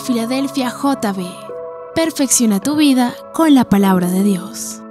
Filadelfia JB. Perfecciona tu vida con la palabra de Dios.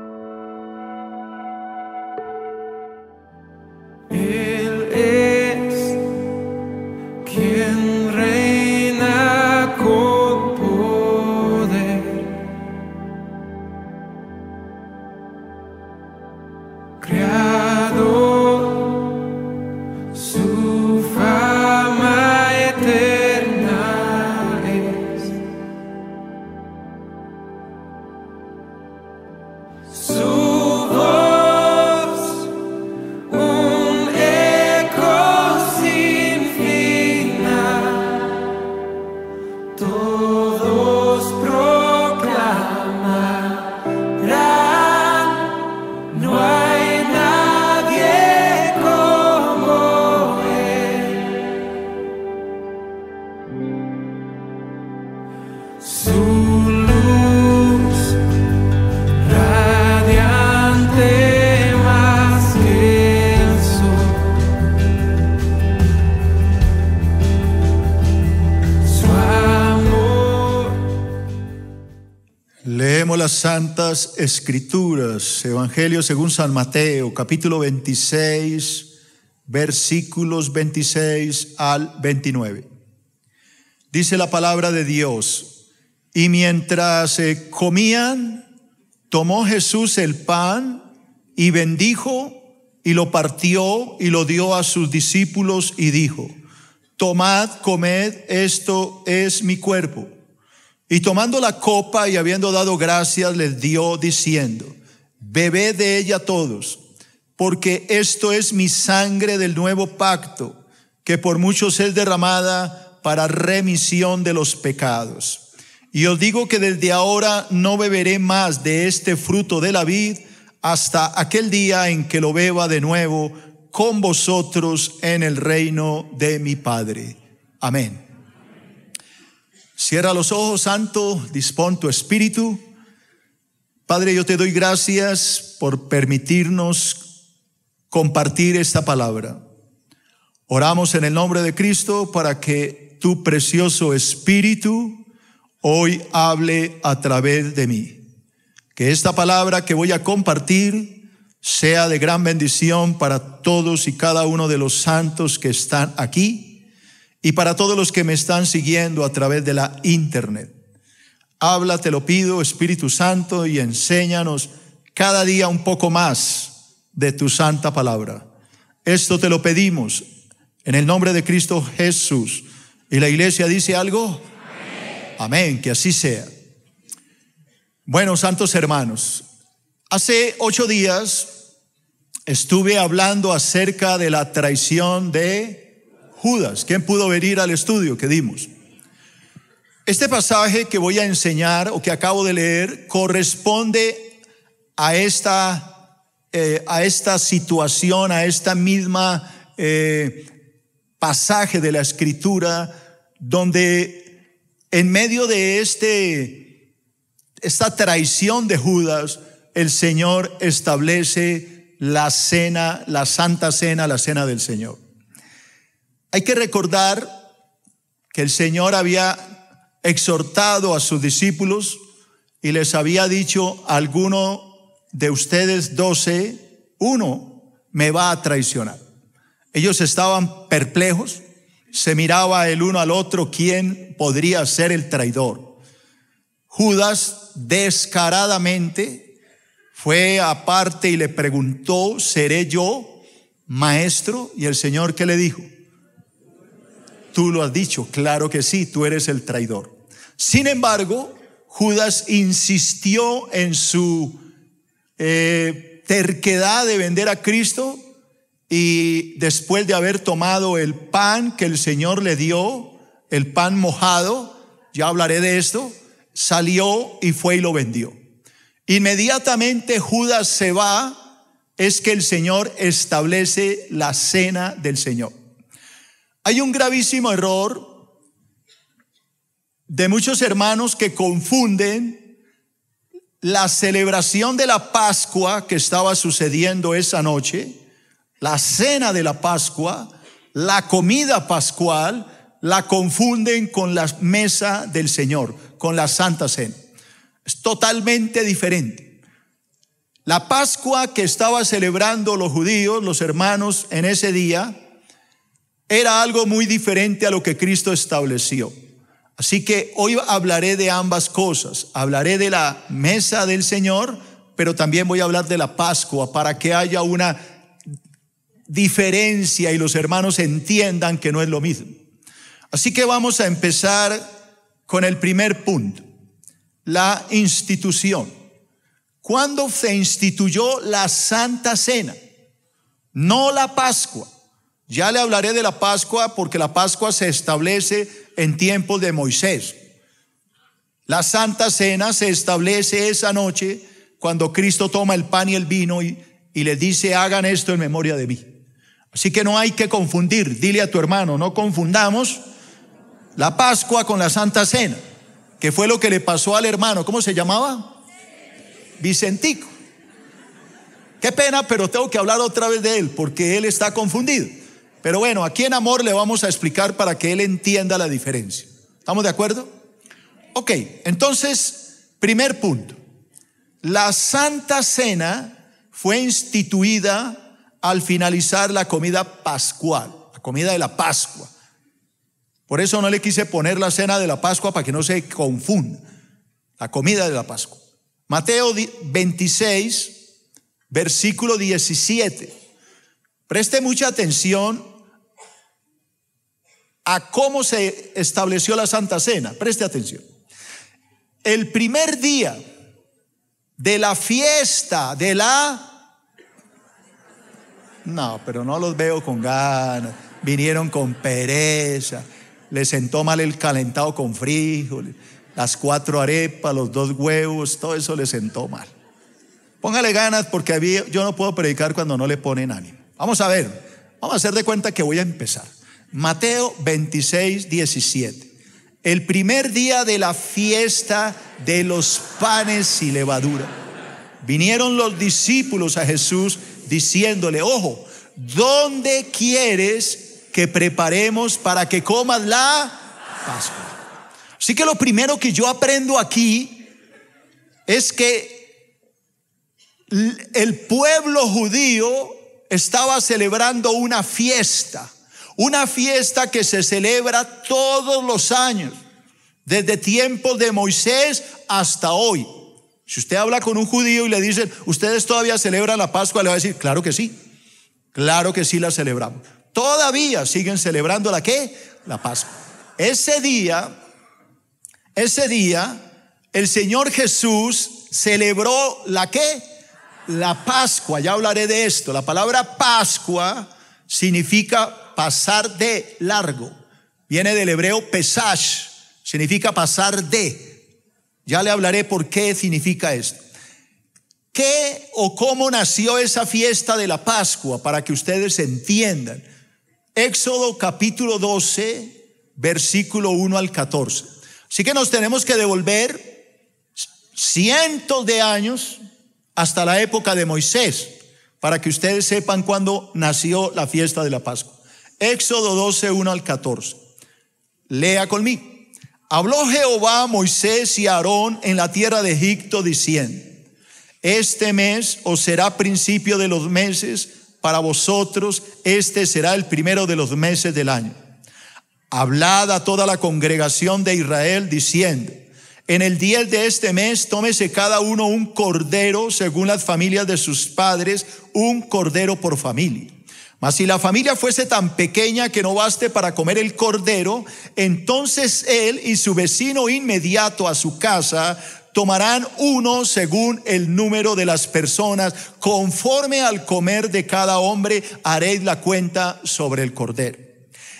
Escrituras, Evangelio según San Mateo, capítulo 26, versículos 26 al 29. Dice la palabra de Dios, y mientras se comían, tomó Jesús el pan y bendijo y lo partió y lo dio a sus discípulos y dijo, tomad, comed, esto es mi cuerpo y tomando la copa y habiendo dado gracias, les dio diciendo, bebé de ella todos, porque esto es mi sangre del nuevo pacto, que por muchos es derramada para remisión de los pecados. Y os digo que desde ahora no beberé más de este fruto de la vid hasta aquel día en que lo beba de nuevo con vosotros en el reino de mi Padre. Amén. Cierra los ojos, Santo, dispón tu espíritu. Padre, yo te doy gracias por permitirnos compartir esta palabra. Oramos en el nombre de Cristo para que tu precioso espíritu hoy hable a través de mí. Que esta palabra que voy a compartir sea de gran bendición para todos y cada uno de los santos que están aquí y para todos los que me están siguiendo a través de la internet. Habla, te lo pido, Espíritu Santo, y enséñanos cada día un poco más de tu santa palabra. Esto te lo pedimos en el nombre de Cristo Jesús. ¿Y la iglesia dice algo? Amén, que así sea. Bueno, santos hermanos, hace ocho días estuve hablando acerca de la traición de Judas. ¿Quién pudo venir al estudio que dimos? Este pasaje que voy a enseñar o que acabo de leer corresponde a esta, eh, a esta situación, a esta misma eh, pasaje de la escritura donde en medio de este, esta traición de Judas, el Señor establece la cena, la santa cena, la cena del Señor. Hay que recordar que el Señor había exhortado a sus discípulos y les había dicho alguno de ustedes doce, uno me va a traicionar. Ellos estaban perplejos, se miraba el uno al otro quién podría ser el traidor. Judas descaradamente fue aparte y le preguntó, ¿seré yo maestro? Y el Señor que le dijo, Tú lo has dicho, claro que sí, tú eres el traidor. Sin embargo, Judas insistió en su eh, terquedad de vender a Cristo y después de haber tomado el pan que el Señor le dio, el pan mojado, ya hablaré de esto, salió y fue y lo vendió. Inmediatamente Judas se va, es que el Señor establece la cena del Señor. Hay un gravísimo error de muchos hermanos que confunden la celebración de la Pascua que estaba sucediendo esa noche, la cena de la Pascua, la comida pascual, la confunden con la mesa del Señor, con la Santa Cena. Es totalmente diferente. La Pascua que estaba celebrando los judíos, los hermanos, en ese día, era algo muy diferente a lo que Cristo estableció. Así que hoy hablaré de ambas cosas. Hablaré de la mesa del Señor, pero también voy a hablar de la Pascua para que haya una diferencia y los hermanos entiendan que no es lo mismo. Así que vamos a empezar con el primer punto, la institución. ¿Cuándo se instituyó la Santa Cena? No la Pascua. Ya le hablaré de la Pascua porque la Pascua se establece en tiempos de Moisés. La Santa Cena se establece esa noche cuando Cristo toma el pan y el vino y, le dice, hagan esto en memoria de mí. Así que no hay que confundir, dile a tu hermano, no confundamos la Pascua con la Santa Cena, que fue lo que le pasó al hermano, ¿cómo se llamaba? Vicentico. Qué pena, pero tengo que hablar otra vez de él, porque él está confundido. Pero bueno, aquí en amor le vamos a explicar para que él entienda la diferencia. ¿Estamos de acuerdo? Ok, entonces, primer punto. La Santa Cena fue instituida al finalizar la comida pascual, la comida de la Pascua. Por eso no le quise poner la cena de la Pascua para que no se confunda. La comida de la Pascua. Mateo 26, versículo 17. Preste mucha atención a cómo se estableció la Santa Cena. Preste atención. El primer día de la fiesta de la... No, pero no los veo con ganas. Vinieron con pereza. Les sentó mal el calentado con frijoles. Las cuatro arepas, los dos huevos, todo eso les sentó mal. Póngale ganas porque yo no puedo predicar cuando no le ponen ánimo. Vamos a ver. Vamos a hacer de cuenta que voy a empezar. Mateo 26, 17. El primer día de la fiesta de los panes y levadura. Vinieron los discípulos a Jesús diciéndole, ojo, ¿dónde quieres que preparemos para que comas la Pascua? Así que lo primero que yo aprendo aquí es que el pueblo judío estaba celebrando una fiesta una fiesta que se celebra todos los años, desde tiempos de Moisés hasta hoy. Si usted habla con un judío y le dicen, ¿ustedes todavía celebran la Pascua? Le va a decir, claro que sí, claro que sí la celebramos. Todavía siguen celebrando la qué? La Pascua. Ese día, ese día, el Señor Jesús celebró la qué? La Pascua. Ya hablaré de esto. La palabra Pascua significa pasar de largo. Viene del hebreo Pesach significa pasar de. Ya le hablaré por qué significa esto. ¿Qué o cómo nació esa fiesta de la Pascua? Para que ustedes entiendan. Éxodo capítulo 12, versículo 1 al 14. Así que nos tenemos que devolver cientos de años hasta la época de Moisés, para que ustedes sepan cuándo nació la fiesta de la Pascua. Éxodo 12, 1 al 14. Lea conmigo. Habló Jehová a Moisés y a Aarón en la tierra de Egipto diciendo, este mes os será principio de los meses, para vosotros este será el primero de los meses del año. Hablad a toda la congregación de Israel diciendo, en el día de este mes tómese cada uno un cordero según las familias de sus padres, un cordero por familia mas si la familia fuese tan pequeña que no baste para comer el cordero, entonces él y su vecino inmediato a su casa tomarán uno según el número de las personas, conforme al comer de cada hombre haréis la cuenta sobre el cordero.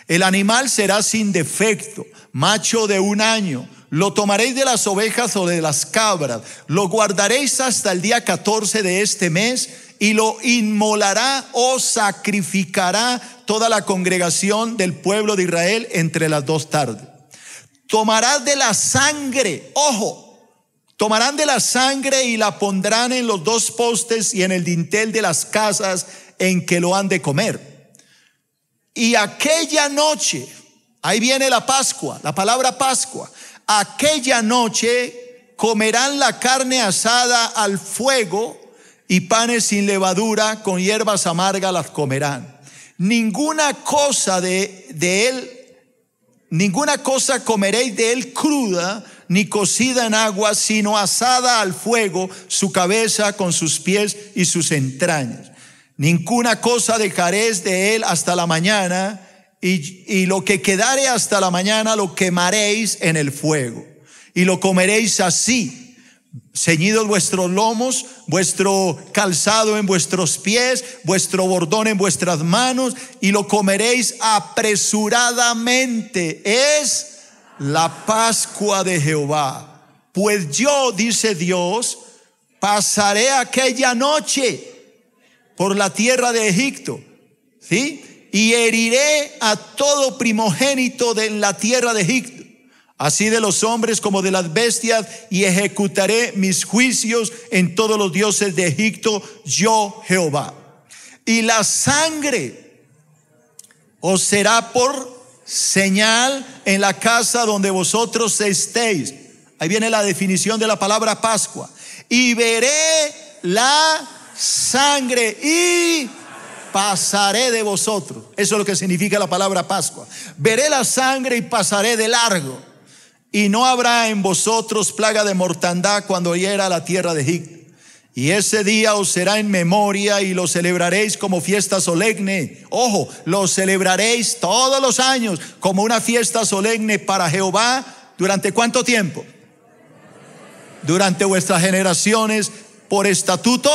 El animal será sin defecto, macho de un año, lo tomaréis de las ovejas o de las cabras, lo guardaréis hasta el día 14 de este mes y lo inmolará o sacrificará toda la congregación del pueblo de Israel entre las dos tardes. Tomarás de la sangre, ojo, tomarán de la sangre y la pondrán en los dos postes y en el dintel de las casas en que lo han de comer. Y aquella noche, ahí viene la Pascua, la palabra Pascua, aquella noche comerán la carne asada al fuego y panes sin levadura con hierbas amargas las comerán. Ninguna cosa de, de él, ninguna cosa comeréis de él cruda, ni cocida en agua, sino asada al fuego, su cabeza con sus pies y sus entrañas. Ninguna cosa dejaréis de él hasta la mañana, y, lo que quedare hasta la mañana lo quemaréis en el fuego y lo comeréis así, ceñidos vuestros lomos, vuestro calzado en vuestros pies, vuestro bordón en vuestras manos, y lo comeréis apresuradamente. Es la Pascua de Jehová. Pues yo, dice Dios, pasaré aquella noche por la tierra de Egipto. ¿Sí? y heriré a todo primogénito de la tierra de Egipto, así de los hombres como de las bestias, y ejecutaré mis juicios en todos los dioses de Egipto, yo Jehová. Y la sangre os será por señal en la casa donde vosotros estéis. Ahí viene la definición de la palabra Pascua. Y veré la sangre y pasaré de vosotros. Eso es lo que significa la palabra Pascua. Veré la sangre y pasaré de largo. Y no habrá en vosotros plaga de mortandad cuando hiera la tierra de Egipto. Y ese día os será en memoria y lo celebraréis como fiesta solemne. Ojo, lo celebraréis todos los años como una fiesta solemne para Jehová. ¿Durante cuánto tiempo? Durante vuestras generaciones por estatuto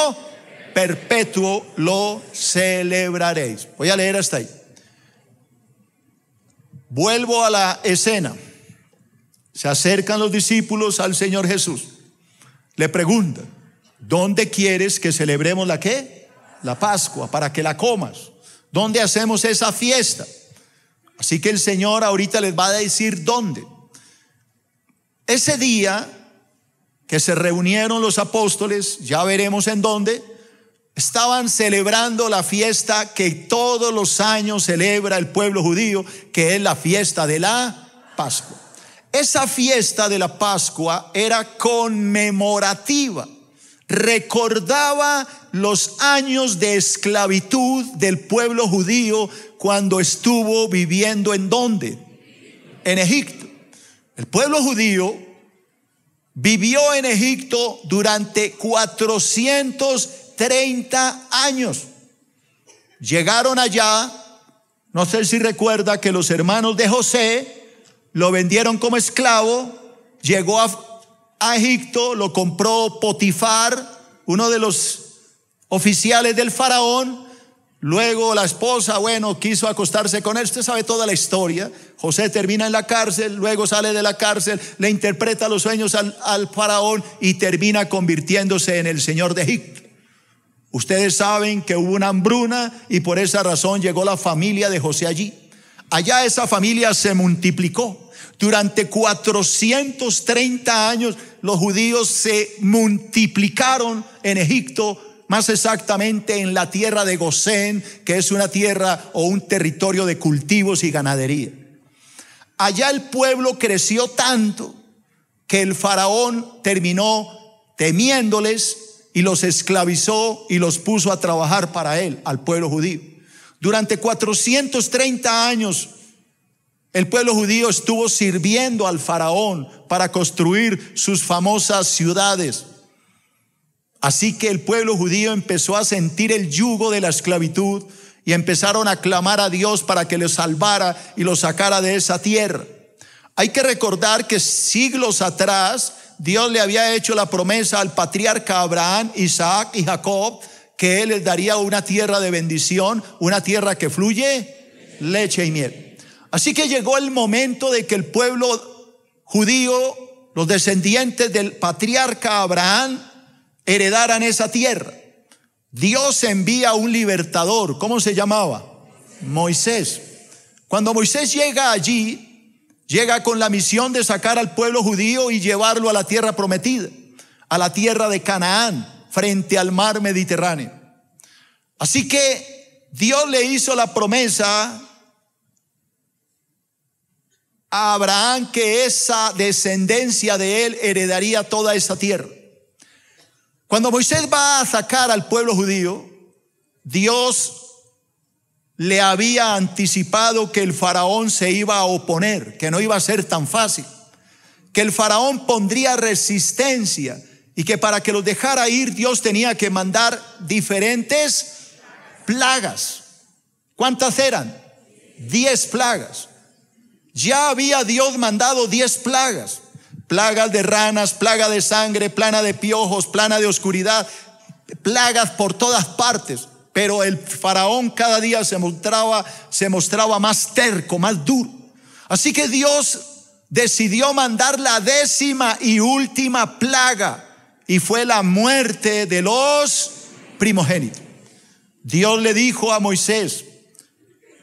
perpetuo lo celebraréis. Voy a leer hasta ahí. Vuelvo a la escena. Se acercan los discípulos al Señor Jesús. Le preguntan, ¿dónde quieres que celebremos la qué? La Pascua, para que la comas. ¿Dónde hacemos esa fiesta? Así que el Señor ahorita les va a decir dónde. Ese día que se reunieron los apóstoles, ya veremos en dónde, Estaban celebrando la fiesta que todos los años celebra el pueblo judío, que es la fiesta de la Pascua. Esa fiesta de la Pascua era conmemorativa, recordaba los años de esclavitud del pueblo judío cuando estuvo viviendo en dónde? En Egipto. El pueblo judío vivió en Egipto durante 400 30 años. Llegaron allá, no sé si recuerda que los hermanos de José lo vendieron como esclavo, llegó a, Egipto, lo compró Potifar, uno de los oficiales del faraón. Luego la esposa, bueno, quiso acostarse con él. Usted sabe toda la historia. José termina en la cárcel, luego sale de la cárcel, le interpreta los sueños al, al faraón y termina convirtiéndose en el señor de Egipto. Ustedes saben que hubo una hambruna y por esa razón llegó la familia de José allí. Allá esa familia se multiplicó. Durante 430 años los judíos se multiplicaron en Egipto, más exactamente en la tierra de Gosén, que es una tierra o un territorio de cultivos y ganadería. Allá el pueblo creció tanto que el faraón terminó temiéndoles y los esclavizó y los puso a trabajar para él, al pueblo judío. Durante 430 años el pueblo judío estuvo sirviendo al faraón para construir sus famosas ciudades. Así que el pueblo judío empezó a sentir el yugo de la esclavitud y empezaron a clamar a Dios para que lo salvara y lo sacara de esa tierra. Hay que recordar que siglos atrás Dios le había hecho la promesa al patriarca Abraham, Isaac y Jacob que él les daría una tierra de bendición, una tierra que fluye leche y miel. Así que llegó el momento de que el pueblo judío, los descendientes del patriarca Abraham, heredaran esa tierra. Dios envía un libertador, ¿cómo se llamaba? Moisés. Cuando Moisés llega allí, Llega con la misión de sacar al pueblo judío y llevarlo a la tierra prometida, a la tierra de Canaán, frente al mar Mediterráneo. Así que Dios le hizo la promesa a Abraham que esa descendencia de él heredaría toda esa tierra. Cuando Moisés va a sacar al pueblo judío, Dios le había anticipado que el faraón se iba a oponer, que no iba a ser tan fácil, que el faraón pondría resistencia y que para que los dejara ir Dios tenía que mandar diferentes plagas. ¿Cuántas eran? Diez plagas. Ya había Dios mandado diez plagas. Plagas de ranas, plaga de sangre, plana de piojos, plana de oscuridad, plagas por todas partes. Pero el faraón cada día se mostraba, más terco, más duro. Así que Dios decidió mandar la décima y última plaga y fue la muerte de los primogénitos. Dios le dijo a Moisés,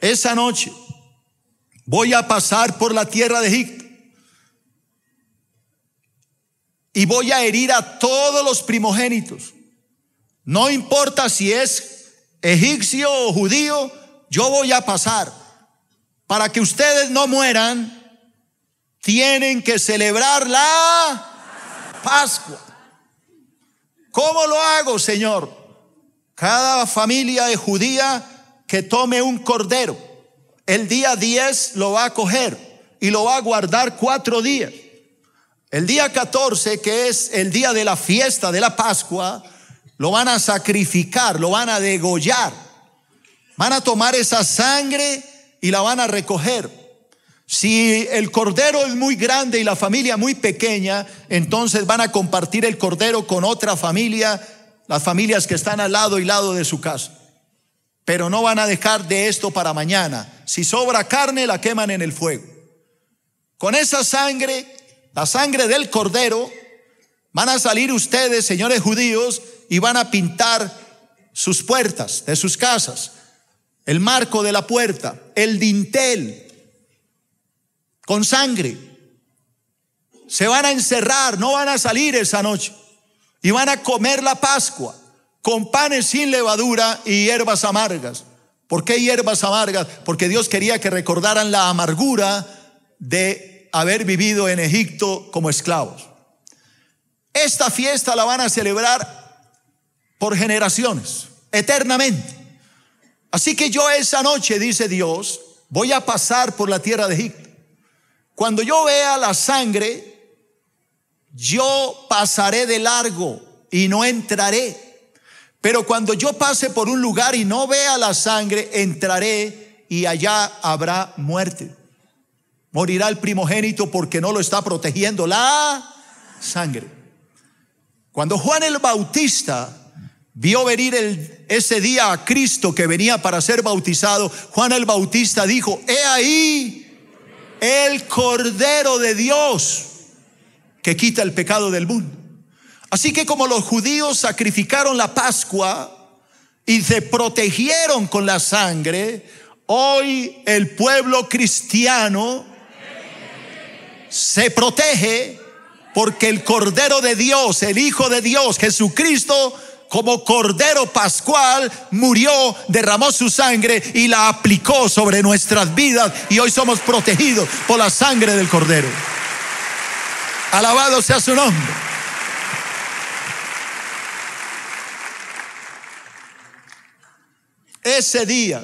esa noche voy a pasar por la tierra de Egipto y voy a herir a todos los primogénitos. No importa si es egipcio o judío, yo voy a pasar. Para que ustedes no mueran, tienen que celebrar la Pascua. ¿Cómo lo hago, Señor? Cada familia de judía que tome un cordero, el día 10 lo va a coger y lo va a guardar cuatro días. El día 14, que es el día de la fiesta de la Pascua, lo van a sacrificar, lo van a degollar. Van a tomar esa sangre y la van a recoger. Si el cordero es muy grande y la familia muy pequeña, entonces van a compartir el cordero con otra familia, las familias que están al lado y lado de su casa. Pero no van a dejar de esto para mañana. Si sobra carne, la queman en el fuego. Con esa sangre, la sangre del cordero, van a salir ustedes, señores judíos, y van a pintar sus puertas de sus casas, el marco de la puerta, el dintel con sangre. Se van a encerrar, no van a salir esa noche y van a comer la Pascua con panes sin levadura y hierbas amargas. ¿Por qué hierbas amargas? Porque Dios quería que recordaran la amargura de haber vivido en Egipto como esclavos. Esta fiesta la van a celebrar por generaciones, eternamente. Así que yo esa noche, dice Dios, voy a pasar por la tierra de Egipto. Cuando yo vea la sangre, yo pasaré de largo y no entraré. Pero cuando yo pase por un lugar y no vea la sangre, entraré y allá habrá muerte. Morirá el primogénito porque no lo está protegiendo la sangre. Cuando Juan el Bautista vio venir el, ese día a Cristo que venía para ser bautizado, Juan el Bautista dijo, he ahí el Cordero de Dios que quita el pecado del mundo. Así que como los judíos sacrificaron la Pascua y se protegieron con la sangre, hoy el pueblo cristiano se protege porque el Cordero de Dios, el Hijo de Dios, Jesucristo, como cordero pascual, murió, derramó su sangre y la aplicó sobre nuestras vidas y hoy somos protegidos por la sangre del cordero. Alabado sea su nombre. Ese día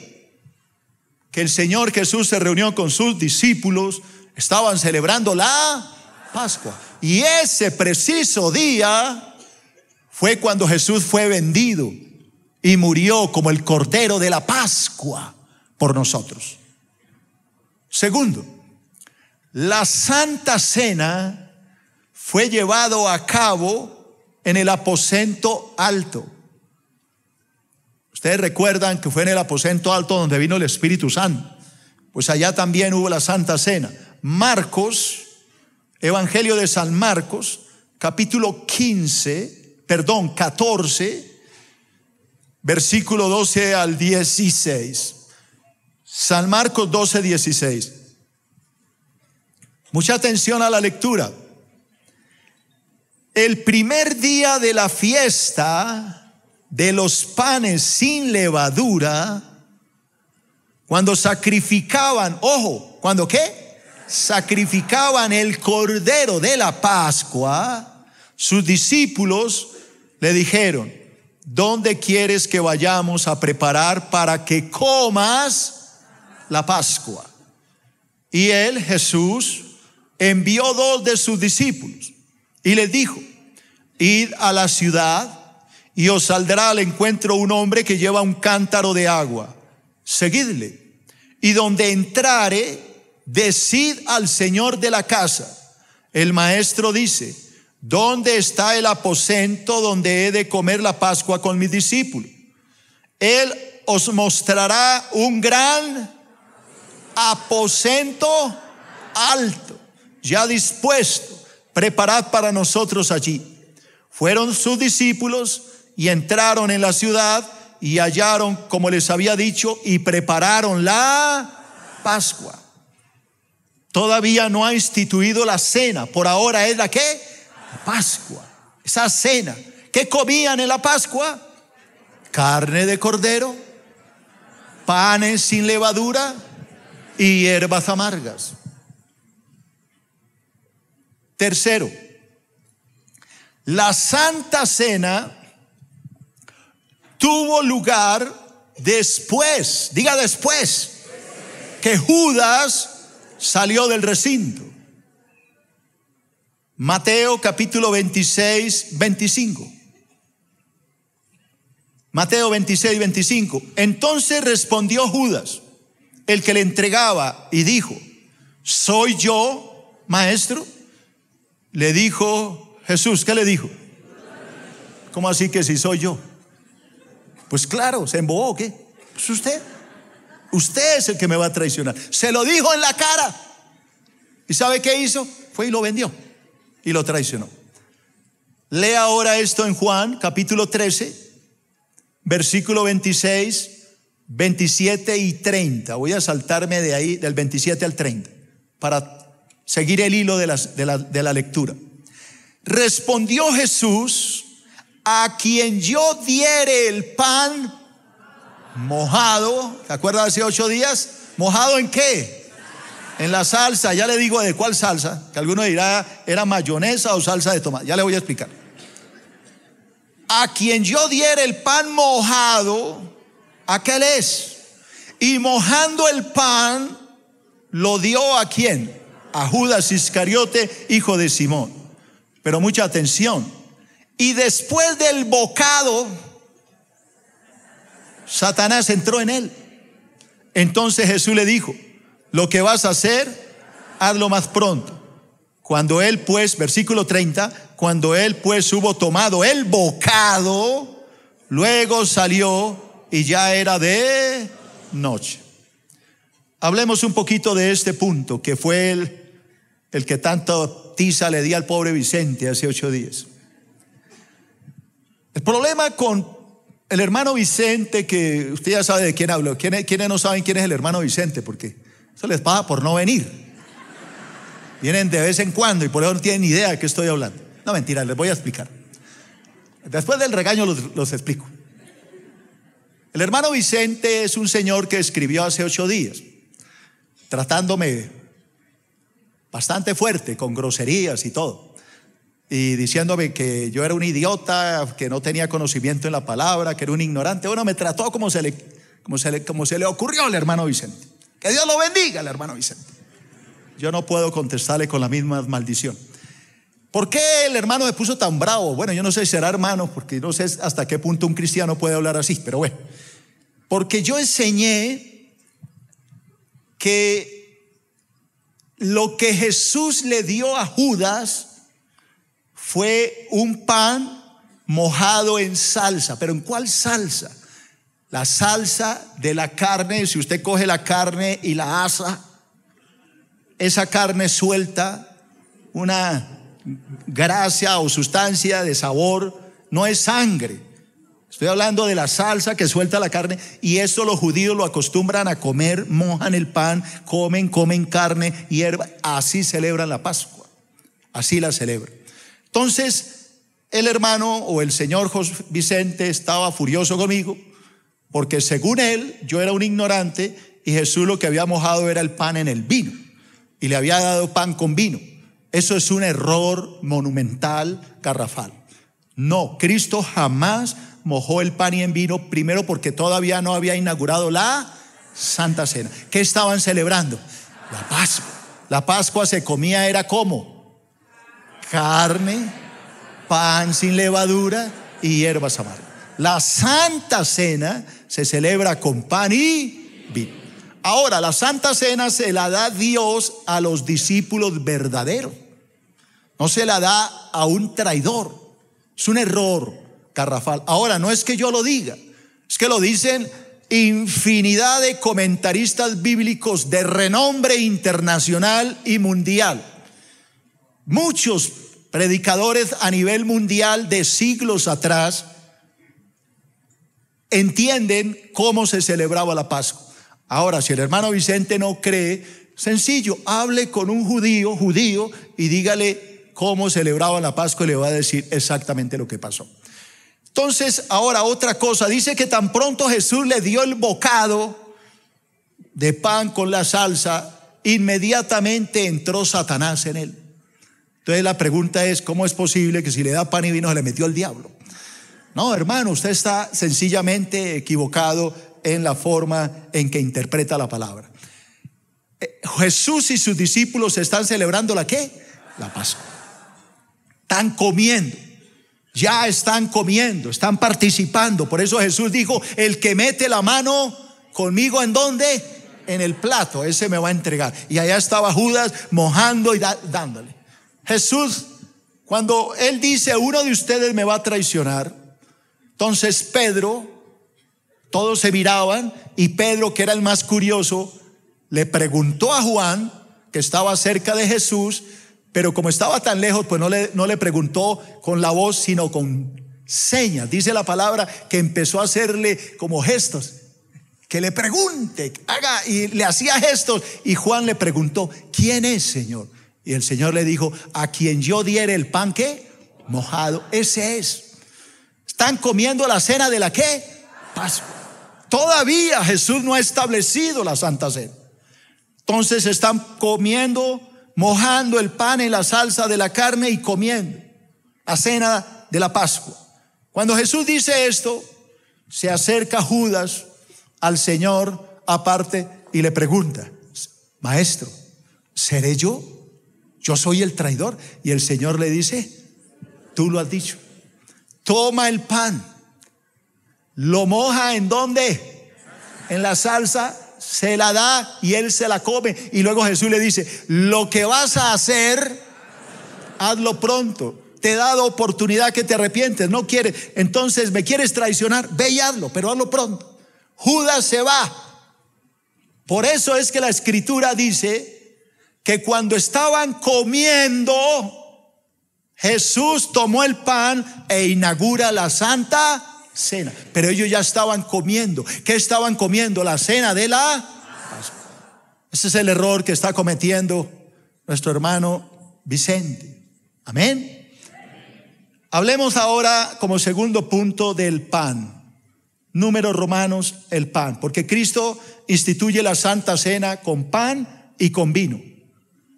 que el Señor Jesús se reunió con sus discípulos, estaban celebrando la Pascua. Y ese preciso día fue cuando Jesús fue vendido y murió como el Cordero de la Pascua por nosotros. Segundo, la Santa Cena fue llevado a cabo en el aposento alto. Ustedes recuerdan que fue en el aposento alto donde vino el Espíritu Santo. Pues allá también hubo la Santa Cena. Marcos, Evangelio de San Marcos, capítulo 15, perdón, 14, versículo 12 al 16. San Marcos 12, 16. Mucha atención a la lectura. El primer día de la fiesta de los panes sin levadura, cuando sacrificaban, ojo, cuando qué? Sacrificaban el cordero de la Pascua, sus discípulos le dijeron, ¿dónde quieres que vayamos a preparar para que comas la Pascua? Y él, Jesús, envió dos de sus discípulos y les dijo, id a la ciudad y os saldrá al encuentro un hombre que lleva un cántaro de agua. Seguidle. Y donde entrare, decid al señor de la casa. El maestro dice, ¿Dónde está el aposento donde he de comer la Pascua con mis discípulos? Él os mostrará un gran aposento alto, ya dispuesto, preparad para nosotros allí. Fueron sus discípulos y entraron en la ciudad y hallaron, como les había dicho, y prepararon la Pascua. Todavía no ha instituido la cena, por ahora es la que Pascua, esa cena. ¿Qué comían en la Pascua? Carne de cordero, panes sin levadura y hierbas amargas. Tercero, la Santa Cena tuvo lugar después, diga después, que Judas salió del recinto. Mateo capítulo 26, 25. Mateo 26, 25. Entonces respondió Judas, el que le entregaba, y dijo, ¿soy yo, maestro? Le dijo Jesús, ¿qué le dijo? ¿Cómo así que si soy yo? Pues claro, se embobó, ¿qué? Es pues usted. Usted es el que me va a traicionar. Se lo dijo en la cara. ¿Y sabe qué hizo? Fue y lo vendió y lo traicionó. Lee ahora esto en Juan capítulo 13, versículo 26, 27 y 30. Voy a saltarme de ahí, del 27 al 30, para seguir el hilo de, las, de, la, lectura. Respondió Jesús, a quien yo diere el pan mojado, ¿te acuerdas hace ocho días? ¿Mojado en qué? En la salsa, ya le digo de cuál salsa, que alguno dirá era mayonesa o salsa de tomate, ya le voy a explicar. A quien yo diera el pan mojado, aquel es. Y mojando el pan, lo dio a quién? A Judas Iscariote, hijo de Simón. Pero mucha atención. Y después del bocado, Satanás entró en él. Entonces Jesús le dijo, lo que vas a hacer, hazlo más pronto. Cuando él pues, versículo 30, cuando él pues hubo tomado el bocado, luego salió y ya era de noche. Hablemos un poquito de este punto que fue el, el que tanto tiza le di al pobre Vicente hace ocho días. El problema con el hermano Vicente, que usted ya sabe de quién hablo, ¿quiénes, no saben quién es el hermano Vicente? Porque se les paga por no venir. Vienen de vez en cuando y por eso no tienen idea de qué estoy hablando. No, mentira, les voy a explicar. Después del regaño los, explico. El hermano Vicente es un señor que escribió hace ocho días, tratándome bastante fuerte, con groserías y todo, y diciéndome que yo era un idiota, que no tenía conocimiento en la palabra, que era un ignorante. Bueno, me trató como le, como como se le ocurrió al hermano Vicente. Que Dios lo bendiga, el hermano Vicente. Yo no puedo contestarle con la misma maldición. ¿Por qué el hermano me puso tan bravo? Bueno, yo no sé si será hermano, porque no sé hasta qué punto un cristiano puede hablar así, pero bueno. Porque yo enseñé que lo que Jesús le dio a Judas fue un pan mojado en salsa. ¿Pero en cuál salsa? La salsa de la carne, si usted coge la carne y la asa, esa carne suelta una gracia o sustancia de sabor, no es sangre. Estoy hablando de la salsa que suelta la carne y eso los judíos lo acostumbran a comer, mojan el pan, comen, comen carne, hierba, así celebran la Pascua, así la celebran. Entonces, el hermano o el señor José Vicente estaba furioso conmigo porque según él, yo era un ignorante y Jesús lo que había mojado era el pan en el vino y le había dado pan con vino. Eso es un error monumental, garrafal. No, Cristo jamás mojó el pan y en vino, primero porque todavía no había inaugurado la Santa Cena. ¿Qué estaban celebrando? La Pascua. La Pascua se comía era como carne, pan sin levadura y hierbas amargas. La Santa Cena se celebra con pan y vino. Ahora, la Santa Cena se la da Dios a los discípulos verdaderos. No se la da a un traidor. Es un error, Carrafal. Ahora, no es que yo lo diga, es que lo dicen infinidad de comentaristas bíblicos de renombre internacional y mundial. Muchos predicadores a nivel mundial de siglos atrás entienden cómo se celebraba la Pascua. Ahora, si el hermano Vicente no cree, sencillo, hable con un judío, judío, y dígale cómo celebraba la Pascua y le va a decir exactamente lo que pasó. Entonces, ahora otra cosa, dice que tan pronto Jesús le dio el bocado de pan con la salsa, inmediatamente entró Satanás en él. Entonces la pregunta es, ¿cómo es posible que si le da pan y vino se le metió el diablo? No, hermano, usted está sencillamente equivocado en la forma en que interpreta la palabra. Eh, Jesús y sus discípulos están celebrando la qué? La Pascua. Están comiendo. Ya están comiendo, están participando. Por eso Jesús dijo, el que mete la mano conmigo en dónde? En el plato, ese me va a entregar. Y allá estaba Judas mojando y dándole. Jesús, cuando él dice, uno de ustedes me va a traicionar, entonces Pedro, todos se miraban y Pedro, que era el más curioso, le preguntó a Juan, que estaba cerca de Jesús, pero como estaba tan lejos, pues no le, no le preguntó con la voz, sino con señas. Dice la palabra que empezó a hacerle como gestos. Que le pregunte, haga, y le hacía gestos. Y Juan le preguntó, ¿quién es, Señor? Y el Señor le dijo, a quien yo diere el pan que mojado, ese es están comiendo la cena de la qué? Pascua. Todavía Jesús no ha establecido la Santa Cena. Entonces están comiendo, mojando el pan en la salsa de la carne y comiendo la cena de la Pascua. Cuando Jesús dice esto, se acerca Judas al Señor aparte y le pregunta, Maestro, ¿seré yo? Yo soy el traidor. Y el Señor le dice, tú lo has dicho toma el pan, lo moja en dónde? En la salsa, se la da y él se la come. Y luego Jesús le dice, lo que vas a hacer, hazlo pronto. Te he dado oportunidad que te arrepientes, no quieres. Entonces me quieres traicionar, ve y hazlo, pero hazlo pronto. Judas se va. Por eso es que la escritura dice que cuando estaban comiendo, Jesús tomó el pan e inaugura la santa cena. Pero ellos ya estaban comiendo. ¿Qué estaban comiendo? La cena de la Pascua. Ese es el error que está cometiendo nuestro hermano Vicente. Amén. Hablemos ahora como segundo punto del pan. Números romanos, el pan. Porque Cristo instituye la Santa Cena con pan y con vino.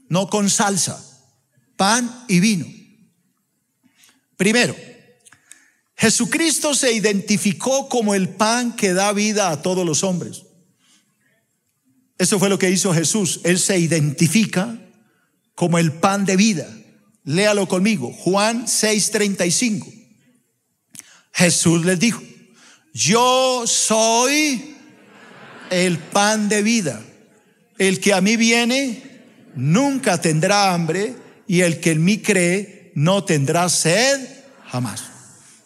No con salsa. Pan y vino. Primero, Jesucristo se identificó como el pan que da vida a todos los hombres. Eso fue lo que hizo Jesús. Él se identifica como el pan de vida. Léalo conmigo, Juan 6:35. Jesús les dijo, yo soy el pan de vida. El que a mí viene nunca tendrá hambre y el que en mí cree no tendrá sed jamás.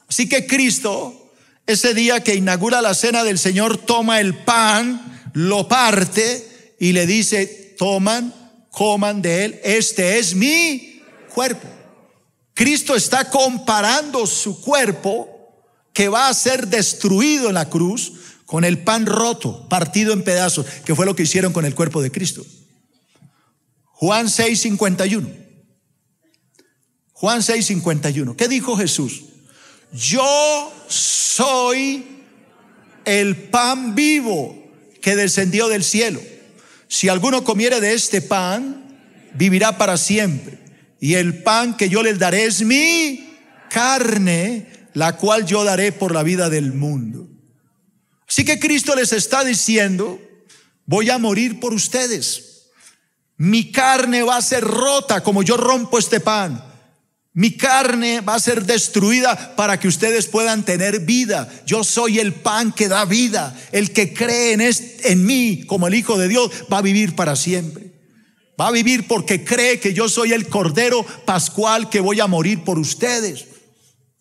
Así que Cristo, ese día que inaugura la cena del Señor, toma el pan, lo parte y le dice, toman, coman de él, este es mi cuerpo. Cristo está comparando su cuerpo que va a ser destruido en la cruz con el pan roto, partido en pedazos, que fue lo que hicieron con el cuerpo de Cristo. Juan 6, 51. Juan 6, 51. ¿Qué dijo Jesús? Yo soy el pan vivo que descendió del cielo. Si alguno comiere de este pan, vivirá para siempre. Y el pan que yo les daré es mi carne, la cual yo daré por la vida del mundo. Así que Cristo les está diciendo, voy a morir por ustedes. Mi carne va a ser rota como yo rompo este pan. Mi carne va a ser destruida para que ustedes puedan tener vida. Yo soy el pan que da vida. El que cree en, en mí como el Hijo de Dios va a vivir para siempre. Va a vivir porque cree que yo soy el Cordero Pascual que voy a morir por ustedes,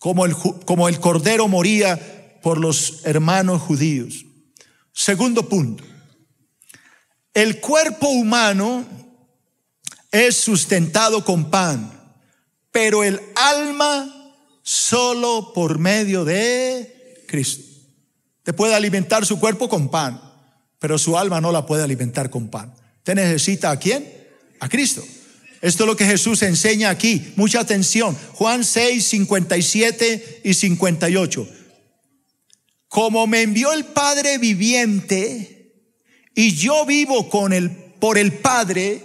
como el, como el Cordero moría por los hermanos judíos. Segundo punto, el cuerpo humano es sustentado con pan pero el alma solo por medio de Cristo. Te puede alimentar su cuerpo con pan, pero su alma no la puede alimentar con pan. ¿Te necesita a quién? A Cristo. Esto es lo que Jesús enseña aquí. Mucha atención. Juan 6, 57 y 58. Como me envió el Padre viviente y yo vivo con por el Padre,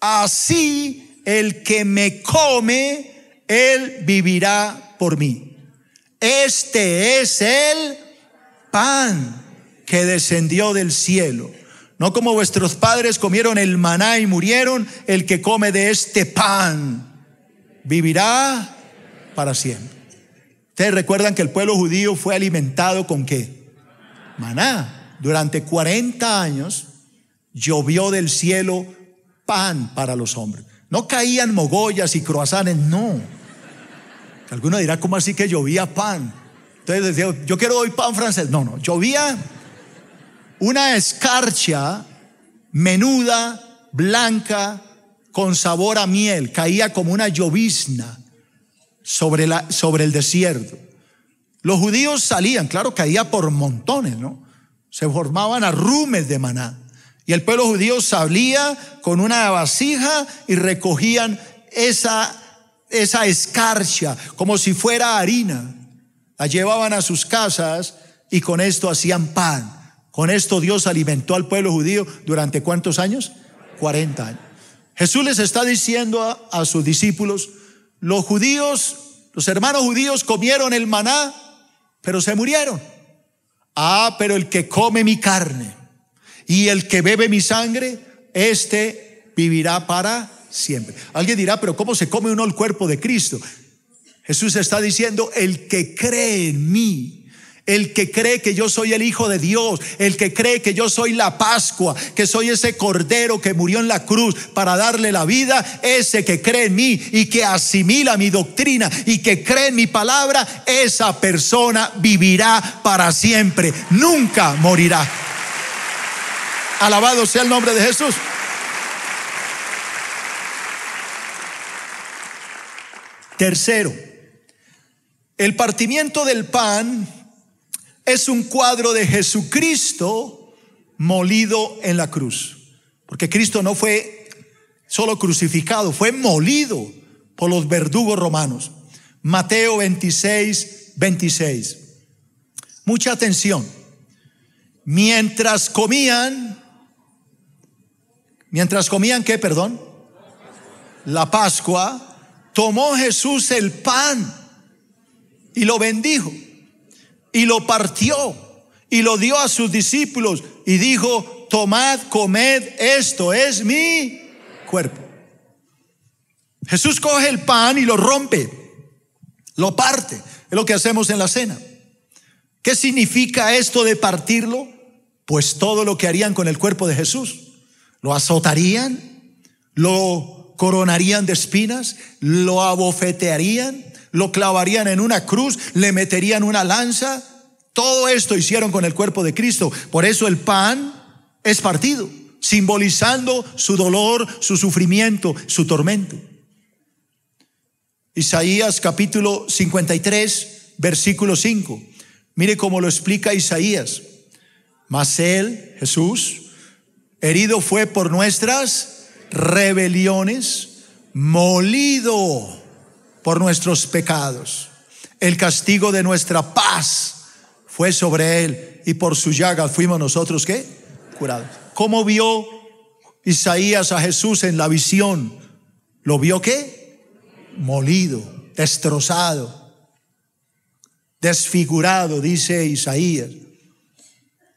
así el que me come él vivirá por mí. Este es el pan que descendió del cielo. No como vuestros padres comieron el maná y murieron, el que come de este pan vivirá para siempre. Ustedes recuerdan que el pueblo judío fue alimentado con qué? Maná. Durante 40 años llovió del cielo pan para los hombres. No caían mogollas y croazanes, no. Alguno dirá, ¿cómo así que llovía pan? Entonces decía, yo quiero hoy pan francés. No, no, llovía una escarcha menuda, blanca, con sabor a miel. Caía como una llovizna sobre, la, sobre el desierto. Los judíos salían, claro, caía por montones, ¿no? Se formaban arrumes de maná. Y el pueblo judío salía con una vasija y recogían esa esa escarcha, como si fuera harina. La llevaban a sus casas y con esto hacían pan. Con esto Dios alimentó al pueblo judío durante cuántos años? 40 años. Jesús les está diciendo a, sus discípulos, los judíos, los hermanos judíos comieron el maná, pero se murieron. Ah, pero el que come mi carne y el que bebe mi sangre, este vivirá para siempre. Alguien dirá, pero ¿cómo se come uno el cuerpo de Cristo? Jesús está diciendo, el que cree en mí, el que cree que yo soy el Hijo de Dios, el que cree que yo soy la Pascua, que soy ese Cordero que murió en la cruz para darle la vida, ese que cree en mí y que asimila mi doctrina y que cree en mi palabra, esa persona vivirá para siempre, nunca morirá. Alabado sea el nombre de Jesús. Tercero, el partimiento del pan es un cuadro de Jesucristo molido en la cruz. Porque Cristo no fue solo crucificado, fue molido por los verdugos romanos. Mateo 26, 26. Mucha atención. Mientras comían, mientras comían qué, perdón, la Pascua, tomó Jesús el pan y lo bendijo y lo partió y lo dio a sus discípulos y dijo, tomad, comed, esto es mi cuerpo. Jesús coge el pan y lo rompe, lo parte, es lo que hacemos en la cena. ¿Qué significa esto de partirlo? Pues todo lo que harían con el cuerpo de Jesús. Lo azotarían, lo coronarían de espinas, lo abofetearían, lo clavarían en una cruz, le meterían una lanza. Todo esto hicieron con el cuerpo de Cristo. Por eso el pan es partido, simbolizando su dolor, su sufrimiento, su tormento. Isaías capítulo 53, versículo 5. Mire cómo lo explica Isaías. Mas él, Jesús, herido fue por nuestras rebeliones, molido por nuestros pecados. El castigo de nuestra paz fue sobre él y por su llaga fuimos nosotros qué? Curados. ¿Cómo vio Isaías a Jesús en la visión? ¿Lo vio qué? Molido, destrozado, desfigurado, dice Isaías.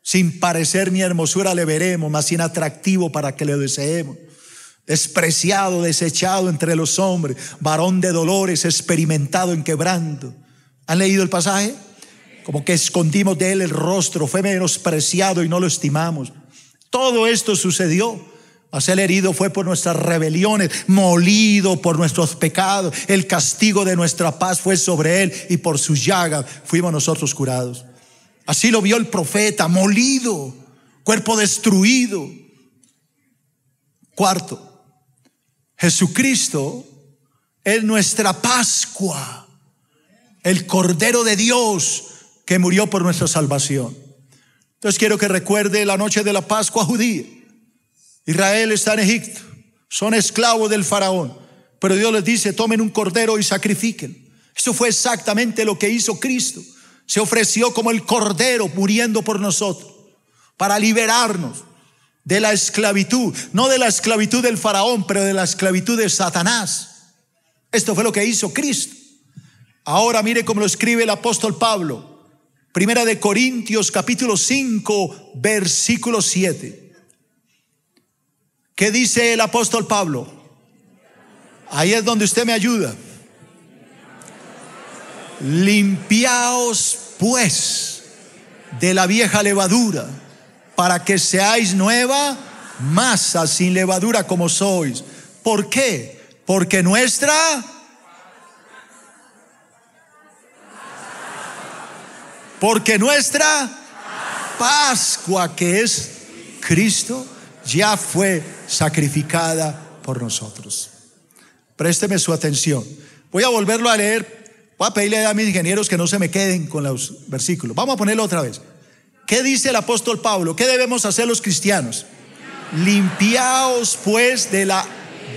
Sin parecer ni hermosura le veremos, más sin atractivo para que le deseemos despreciado, desechado entre los hombres, varón de dolores, experimentado en quebrando ¿Han leído el pasaje? Como que escondimos de él el rostro, fue menospreciado y no lo estimamos. Todo esto sucedió. A ser herido fue por nuestras rebeliones, molido por nuestros pecados. El castigo de nuestra paz fue sobre él y por sus llagas fuimos nosotros curados. Así lo vio el profeta, molido, cuerpo destruido. Cuarto, Jesucristo es nuestra Pascua, el Cordero de Dios que murió por nuestra salvación. Entonces quiero que recuerde la noche de la Pascua judía. Israel está en Egipto, son esclavos del faraón, pero Dios les dice, tomen un cordero y sacrifiquen. Eso fue exactamente lo que hizo Cristo. Se ofreció como el cordero muriendo por nosotros, para liberarnos de la esclavitud, no de la esclavitud del faraón, pero de la esclavitud de Satanás. Esto fue lo que hizo Cristo. Ahora mire cómo lo escribe el apóstol Pablo. Primera de Corintios capítulo 5, versículo 7. ¿Qué dice el apóstol Pablo? Ahí es donde usted me ayuda. Limpiaos pues de la vieja levadura para que seáis nueva masa sin levadura como sois. ¿Por qué? Porque nuestra... Porque nuestra Pascua, que es Cristo, ya fue sacrificada por nosotros. Présteme su atención. Voy a volverlo a leer. Voy a pedirle a mis ingenieros que no se me queden con los versículos. Vamos a ponerlo otra vez. ¿Qué dice el apóstol Pablo? ¿Qué debemos hacer los cristianos? Limpiaos pues de la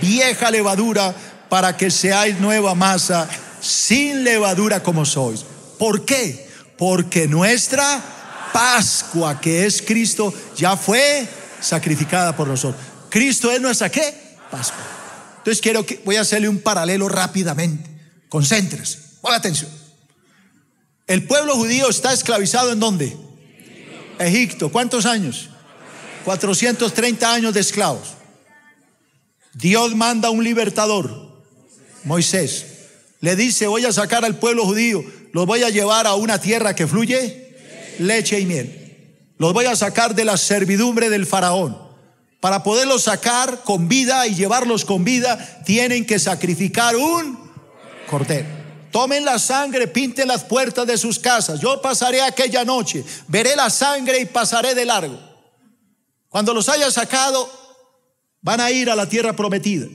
vieja levadura para que seáis nueva masa, sin levadura como sois. ¿Por qué? Porque nuestra Pascua, que es Cristo, ya fue sacrificada por nosotros. Cristo es nuestra qué? Pascua. Entonces quiero que voy a hacerle un paralelo rápidamente. Concéntrese. Pon atención. El pueblo judío está esclavizado en dónde? Egipto. ¿Cuántos años? 430 años de esclavos. Dios manda un libertador, Moisés. Le dice, voy a sacar al pueblo judío, los voy a llevar a una tierra que fluye leche y miel. Los voy a sacar de la servidumbre del faraón. Para poderlos sacar con vida y llevarlos con vida, tienen que sacrificar un cordero. Tomen la sangre, pinten las puertas de sus casas. Yo pasaré aquella noche, veré la sangre y pasaré de largo. Cuando los haya sacado, van a ir a la tierra prometida.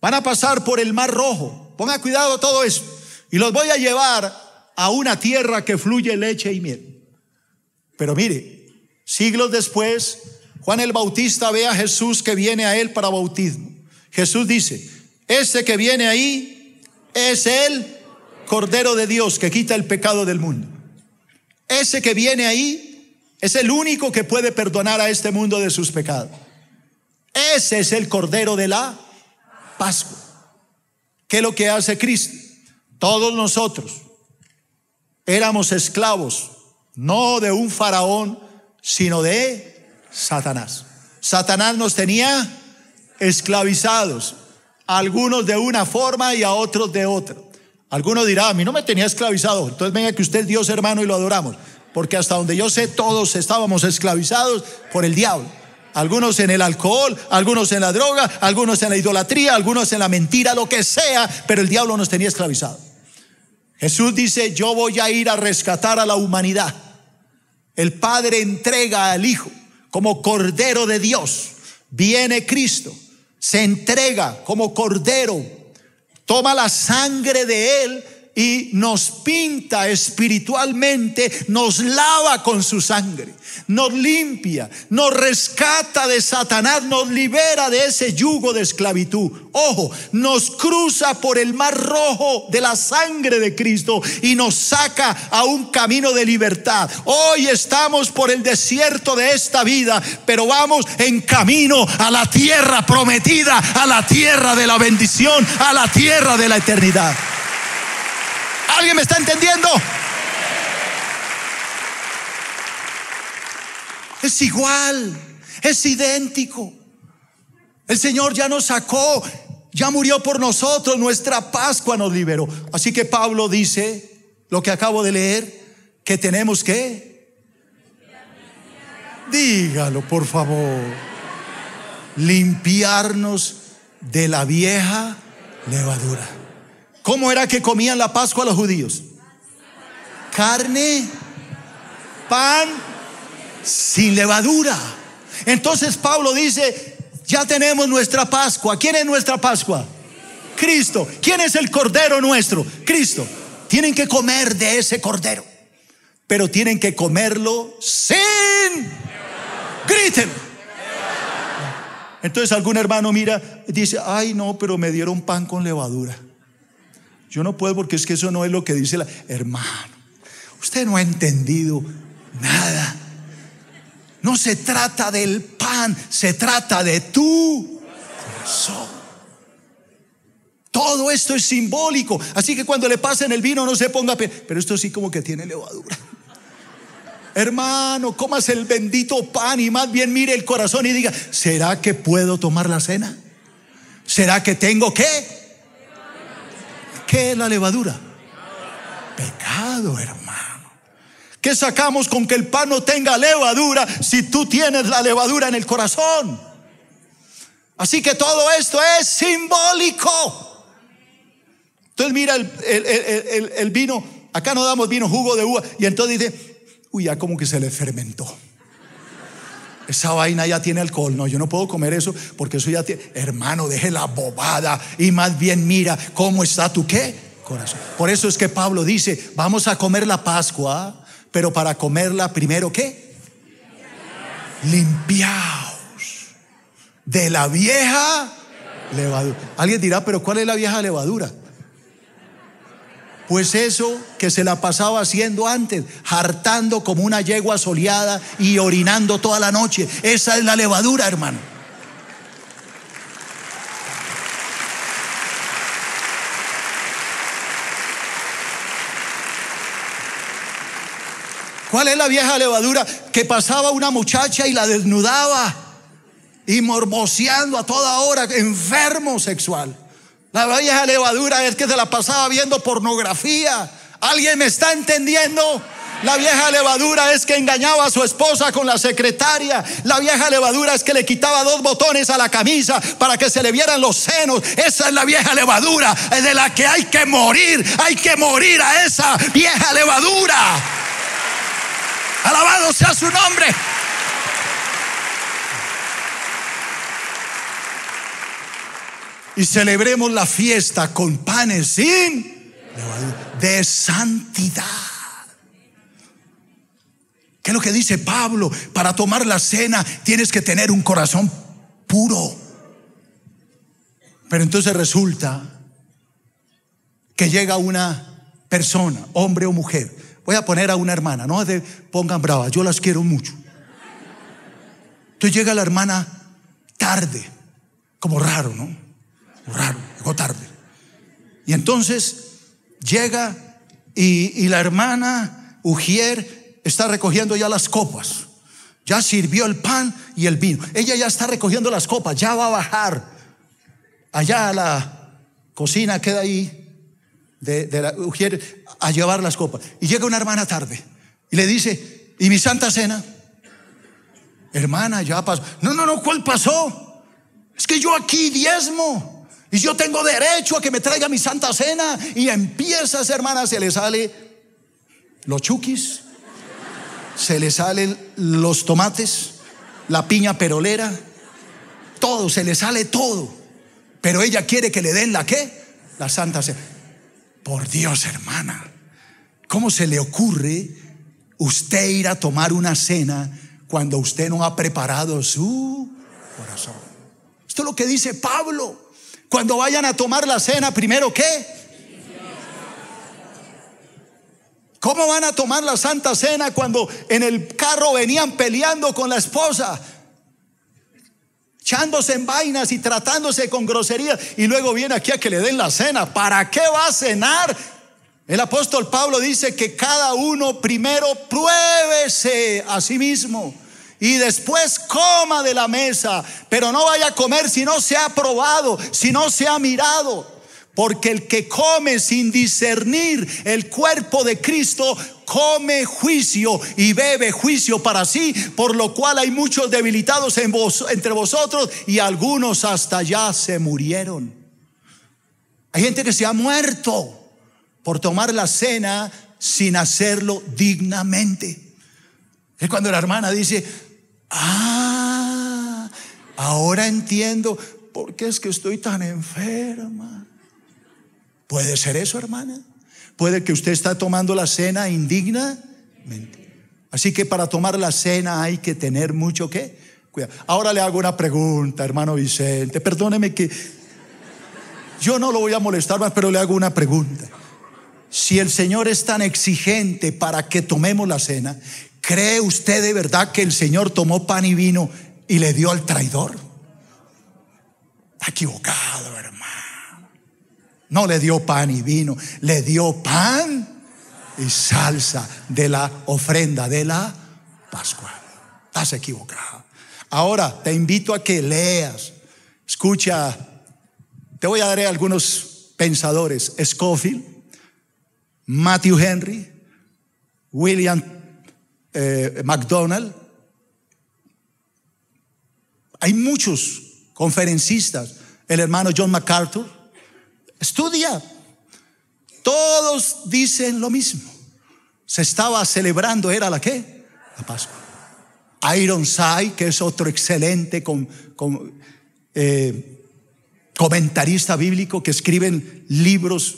Van a pasar por el mar rojo. Ponga cuidado todo eso. Y los voy a llevar a una tierra que fluye leche y miel. Pero mire, siglos después, Juan el Bautista ve a Jesús que viene a él para bautismo. Jesús dice, Ese que viene ahí es él. Cordero de Dios que quita el pecado del mundo. Ese que viene ahí es el único que puede perdonar a este mundo de sus pecados. Ese es el Cordero de la Pascua. ¿Qué es lo que hace Cristo? Todos nosotros éramos esclavos, no de un faraón, sino de Satanás. Satanás nos tenía esclavizados, algunos de una forma y a otros de otra. Alguno dirá, a mí no me tenía esclavizado, entonces venga que usted es Dios hermano y lo adoramos, porque hasta donde yo sé todos estábamos esclavizados por el diablo. Algunos en el alcohol, algunos en la droga, algunos en la idolatría, algunos en la mentira, lo que sea, pero el diablo nos tenía esclavizados. Jesús dice, yo voy a ir a rescatar a la humanidad. El Padre entrega al Hijo como Cordero de Dios. Viene Cristo, se entrega como Cordero toma la sangre de él y nos pinta espiritualmente, nos lava con su sangre, nos limpia, nos rescata de Satanás, nos libera de ese yugo de esclavitud. Ojo, nos cruza por el mar rojo de la sangre de Cristo y nos saca a un camino de libertad. Hoy estamos por el desierto de esta vida, pero vamos en camino a la tierra prometida, a la tierra de la bendición, a la tierra de la eternidad. ¿Alguien me está entendiendo? Es igual, es idéntico. El Señor ya nos sacó, ya murió por nosotros, nuestra Pascua nos liberó. Así que Pablo dice, lo que acabo de leer, que tenemos que... Dígalo, por favor. Limpiarnos de la vieja levadura. ¿Cómo era que comían la Pascua los judíos? Carne, pan, sin levadura. Entonces Pablo dice, ya tenemos nuestra Pascua. ¿Quién es nuestra Pascua? Cristo. ¿Quién es el Cordero nuestro? Cristo. Tienen que comer de ese Cordero, pero tienen que comerlo sin... Griten. Entonces algún hermano mira, dice, ay no, pero me dieron pan con levadura. Yo no puedo porque es que eso no es lo que dice la... Hermano, usted no ha entendido nada. No se trata del pan, se trata de tu corazón. Todo esto es simbólico. Así que cuando le pasen el vino no se ponga... Pero esto sí como que tiene levadura. Hermano, comas el bendito pan y más bien mire el corazón y diga, ¿será que puedo tomar la cena? ¿Será que tengo que? ¿Qué es la levadura? Pecado, hermano. ¿Qué sacamos con que el pan no tenga levadura si tú tienes la levadura en el corazón? Así que todo esto es simbólico. Entonces mira el, vino, acá no damos vino jugo de uva y entonces dice, uy, ya como que se le fermentó esa vaina ya tiene alcohol, no, yo no puedo comer eso porque eso ya tiene, hermano, deje la bobada y más bien mira cómo está tu qué corazón. Por eso es que Pablo dice, vamos a comer la Pascua, pero para comerla primero qué? Limpiaos de la vieja levadura. Alguien dirá, pero ¿cuál es la vieja levadura? Pues eso que se la pasaba haciendo antes, hartando como una yegua soleada y orinando toda la noche. Esa es la levadura, hermano. ¿Cuál es la vieja levadura? Que pasaba una muchacha y la desnudaba y mormoseando a toda hora, enfermo sexual. La vieja levadura es que se la pasaba viendo pornografía. ¿Alguien me está entendiendo? La vieja levadura es que engañaba a su esposa con la secretaria. La vieja levadura es que le quitaba dos botones a la camisa para que se le vieran los senos. Esa es la vieja levadura de la que hay que morir. Hay que morir a esa vieja levadura. Alabado sea su nombre. y celebremos la fiesta con panes sin de santidad. ¿Qué es lo que dice Pablo? Para tomar la cena tienes que tener un corazón puro. Pero entonces resulta que llega una persona, hombre o mujer. Voy a poner a una hermana, no de pongan bravas, yo las quiero mucho. Entonces llega la hermana tarde, como raro, ¿no? raro, llegó tarde. Y entonces llega y, la hermana Ujier está recogiendo ya las copas. Ya sirvió el pan y el vino. Ella ya está recogiendo las copas, ya va a bajar allá a la cocina, queda ahí de, la Ujier a llevar las copas. Y llega una hermana tarde y le dice, ¿y mi santa cena? Hermana, ya pasó. No, no, no, ¿cuál pasó? Es que yo aquí diezmo. Y yo tengo derecho a que me traiga mi santa cena. Y empiezas, hermana, se le sale los chuquis, se le salen los tomates, la piña perolera, todo, se le sale todo. Pero ella quiere que le den la qué? La santa cena. Por Dios, hermana, ¿cómo se le ocurre usted ir a tomar una cena cuando usted no ha preparado su corazón? Esto es lo que dice Pablo. Cuando vayan a tomar la cena, primero qué? ¿Cómo van a tomar la Santa Cena cuando en el carro venían peleando con la esposa? Echándose en vainas y tratándose con groserías y luego viene aquí a que le den la cena. ¿Para qué va a cenar? El apóstol Pablo dice que cada uno primero pruébese a sí mismo y después coma de la mesa, pero no vaya a comer si no se ha probado, si no se ha mirado. Porque el que come sin discernir el cuerpo de Cristo, come juicio y bebe juicio para sí, por lo cual hay muchos debilitados en entre vosotros y algunos hasta ya se murieron. Hay gente que se ha muerto por tomar la cena sin hacerlo dignamente. Es cuando la hermana dice, Ah, ahora entiendo por qué es que estoy tan enferma. ¿Puede ser eso, hermana? ¿Puede que usted está tomando la cena indigna? Así que para tomar la cena hay que tener mucho que Ahora le hago una pregunta, hermano Vicente. Perdóneme que yo no lo voy a molestar más, pero le hago una pregunta. Si el Señor es tan exigente para que tomemos la cena, ¿Cree usted de verdad que el Señor tomó pan y vino y le dio al traidor? Está equivocado, hermano. No le dio pan y vino, le dio pan y salsa de la ofrenda de la Pascua. Estás equivocado. Ahora te invito a que leas, escucha, te voy a dar algunos pensadores, Scofield, Matthew Henry, William eh, McDonald. Hay muchos conferencistas. El hermano John MacArthur estudia. Todos dicen lo mismo. Se estaba celebrando, ¿era la que? La Pascua. Ironside, que es otro excelente eh, comentarista bíblico que escriben libros.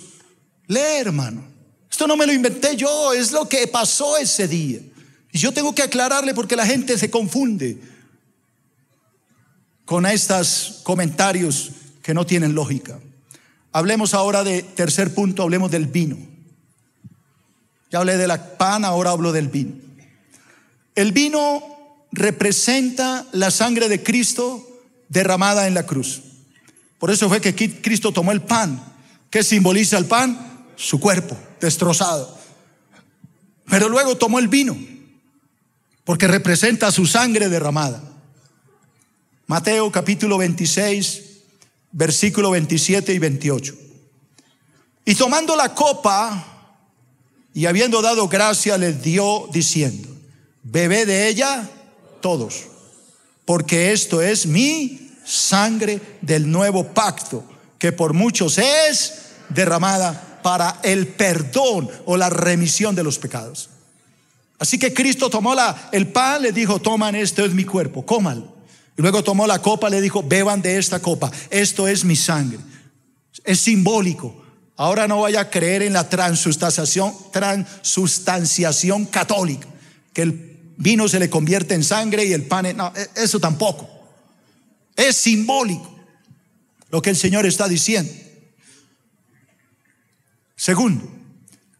Lee, hermano. Esto no me lo inventé yo, es lo que pasó ese día. Y Yo tengo que aclararle porque la gente se confunde con estos comentarios que no tienen lógica. Hablemos ahora de tercer punto, hablemos del vino. Ya hablé de la pan, ahora hablo del vino. El vino representa la sangre de Cristo derramada en la cruz. Por eso fue que Cristo tomó el pan. ¿Qué simboliza el pan? Su cuerpo destrozado. Pero luego tomó el vino porque representa su sangre derramada. Mateo capítulo 26, versículo 27 y 28. Y tomando la copa y habiendo dado gracia, les dio diciendo, bebé de ella todos, porque esto es mi sangre del nuevo pacto, que por muchos es derramada para el perdón o la remisión de los pecados. Así que Cristo tomó la, el pan, le dijo, toman esto es mi cuerpo, Coman Y luego tomó la copa, le dijo, beban de esta copa, esto es mi sangre. Es simbólico. Ahora no vaya a creer en la transustanciación, transustanciación católica, que el vino se le convierte en sangre y el pan No, e, eso tampoco. Es simbólico lo que el Señor está diciendo. Segundo,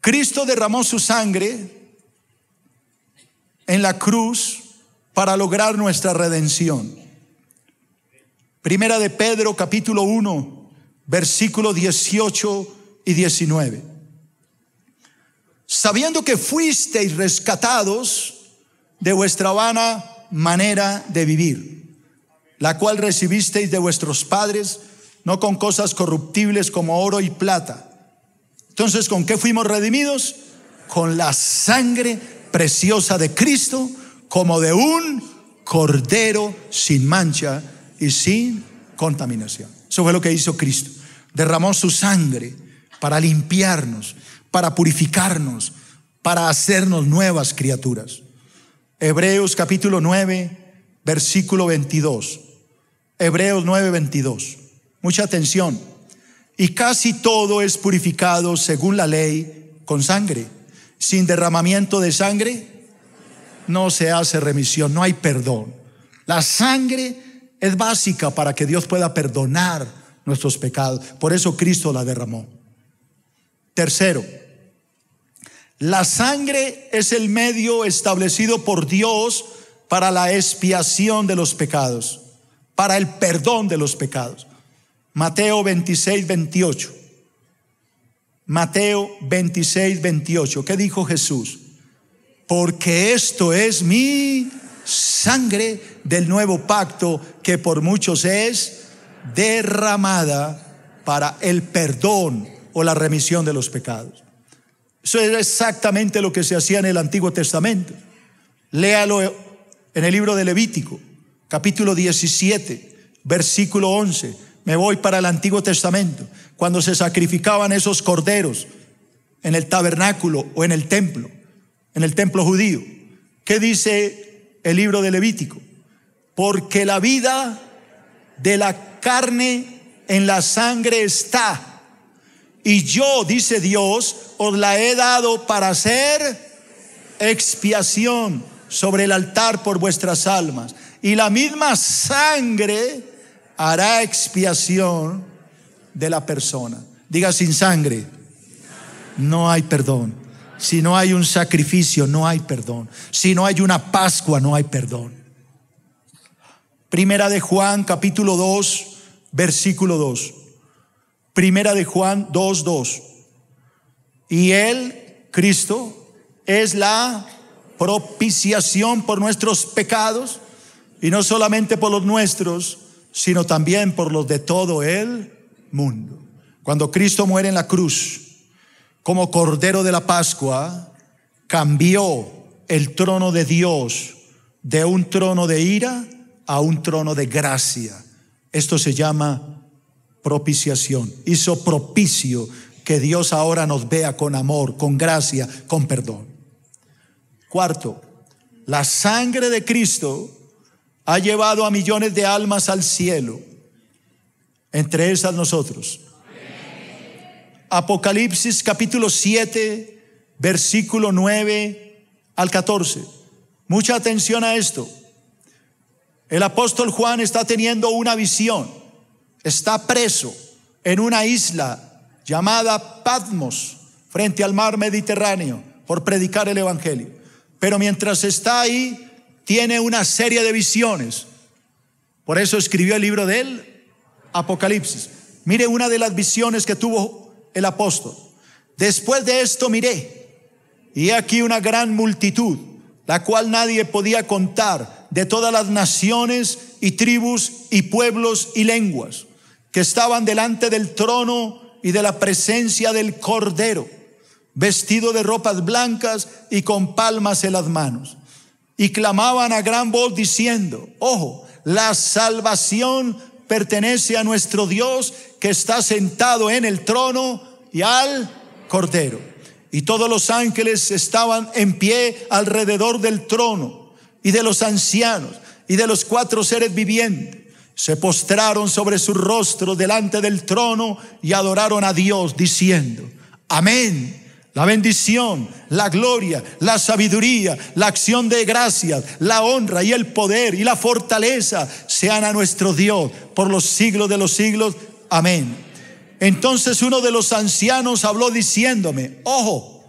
Cristo derramó su sangre en la cruz para lograr nuestra redención. Primera de Pedro capítulo 1, versículo 18 y 19. Sabiendo que fuisteis rescatados de vuestra vana manera de vivir, la cual recibisteis de vuestros padres, no con cosas corruptibles como oro y plata. Entonces, ¿con qué fuimos redimidos? Con la sangre preciosa de Cristo como de un cordero sin mancha y sin contaminación. Eso fue lo que hizo Cristo. Derramó su sangre para limpiarnos, para purificarnos, para hacernos nuevas criaturas. Hebreos capítulo 9, versículo 22. Hebreos 9, 22. Mucha atención. Y casi todo es purificado según la ley con sangre sin derramamiento de sangre no se hace remisión, no hay perdón. La sangre es básica para que Dios pueda perdonar nuestros pecados. Por eso Cristo la derramó. Tercero, la sangre es el medio establecido por Dios para la expiación de los pecados, para el perdón de los pecados. Mateo 26, 28. Mateo 26, 28. ¿Qué dijo Jesús? Porque esto es mi sangre del nuevo pacto que por muchos es derramada para el perdón o la remisión de los pecados. Eso es exactamente lo que se hacía en el Antiguo Testamento. Léalo en el libro de Levítico, capítulo 17, versículo 11 me voy para el Antiguo Testamento, cuando se sacrificaban esos corderos en el tabernáculo o en el templo, en el templo judío. ¿Qué dice el libro de Levítico? Porque la vida de la carne en la sangre está. Y yo, dice Dios, os la he dado para hacer expiación sobre el altar por vuestras almas. Y la misma sangre hará expiación de la persona. Diga sin sangre, no hay perdón. Si no hay un sacrificio, no hay perdón. Si no hay una Pascua, no hay perdón. Primera de Juan, capítulo 2, versículo 2. Primera de Juan 2, 2. Y Él, Cristo, es la propiciación por nuestros pecados y no solamente por los nuestros, sino también por los de todo el mundo. Cuando Cristo muere en la cruz, como Cordero de la Pascua, cambió el trono de Dios de un trono de ira a un trono de gracia. Esto se llama propiciación. Hizo propicio que Dios ahora nos vea con amor, con gracia, con perdón. Cuarto, la sangre de Cristo ha llevado a millones de almas al cielo, entre esas nosotros. Apocalipsis capítulo 7, versículo 9 al 14. Mucha atención a esto. El apóstol Juan está teniendo una visión. Está preso en una isla llamada Patmos, frente al mar Mediterráneo, por predicar el Evangelio. Pero mientras está ahí, tiene una serie de visiones. Por eso escribió el libro del Apocalipsis. Mire una de las visiones que tuvo el apóstol. Después de esto miré, y aquí una gran multitud, la cual nadie podía contar, de todas las naciones y tribus y pueblos y lenguas, que estaban delante del trono y de la presencia del Cordero, vestido de ropas blancas y con palmas en las manos y clamaban a gran voz diciendo, ojo, la salvación pertenece a nuestro Dios que está sentado en el trono y al Cordero. Y todos los ángeles estaban en pie alrededor del trono y de los ancianos y de los cuatro seres vivientes. Se postraron sobre su rostro delante del trono y adoraron a Dios diciendo, amén la bendición, la gloria, la sabiduría, la acción de gracias, la honra y el poder y la fortaleza sean a nuestro Dios por los siglos de los siglos. Amén. Entonces uno de los ancianos habló diciéndome, ojo,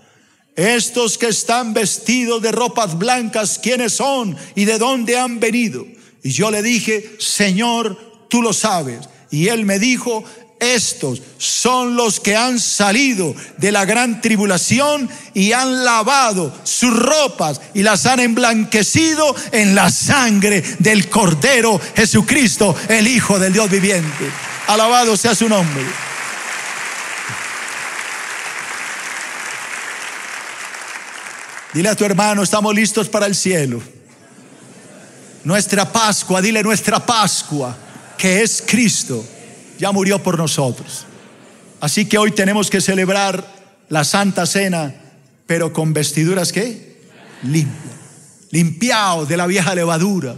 estos que están vestidos de ropas blancas, ¿quiénes son y de dónde han venido? Y yo le dije, Señor, tú lo sabes. Y él me dijo, estos son los que han salido de la gran tribulación y han lavado sus ropas y las han emblanquecido en la sangre del Cordero Jesucristo, el Hijo del Dios viviente. Alabado sea su nombre. Dile a tu hermano, estamos listos para el cielo. Nuestra Pascua, dile nuestra Pascua, que es Cristo ya murió por nosotros. Así que hoy tenemos que celebrar la Santa Cena, pero con vestiduras ¿Qué? limpias, limpiados de la vieja levadura,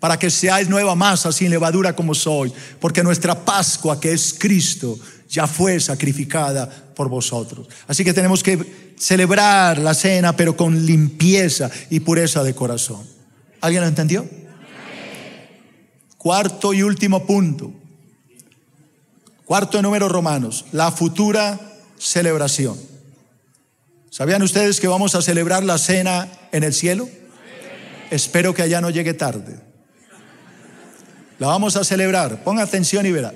para que seáis nueva masa sin levadura como soy, porque nuestra Pascua, que es Cristo, ya fue sacrificada por vosotros. Así que tenemos que celebrar la cena, pero con limpieza y pureza de corazón. ¿Alguien lo entendió? Cuarto y último punto. Cuarto número Romanos, la futura celebración. ¿Sabían ustedes que vamos a celebrar la cena en el cielo? Espero que allá no llegue tarde. La vamos a celebrar. Ponga atención y verá.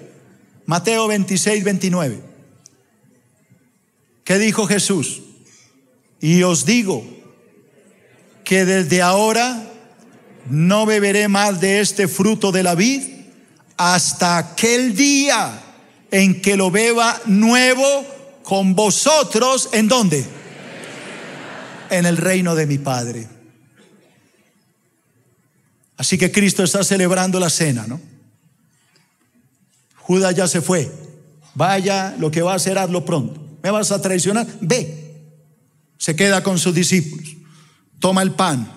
Mateo 26, 29. ¿Qué dijo Jesús? Y os digo que desde ahora no beberé más de este fruto de la vid hasta aquel día en que lo beba nuevo con vosotros. ¿En dónde? En el reino de mi Padre. Así que Cristo está celebrando la cena, ¿no? Judas ya se fue. Vaya, lo que va a hacer, hazlo pronto. ¿Me vas a traicionar? Ve. Se queda con sus discípulos. Toma el pan,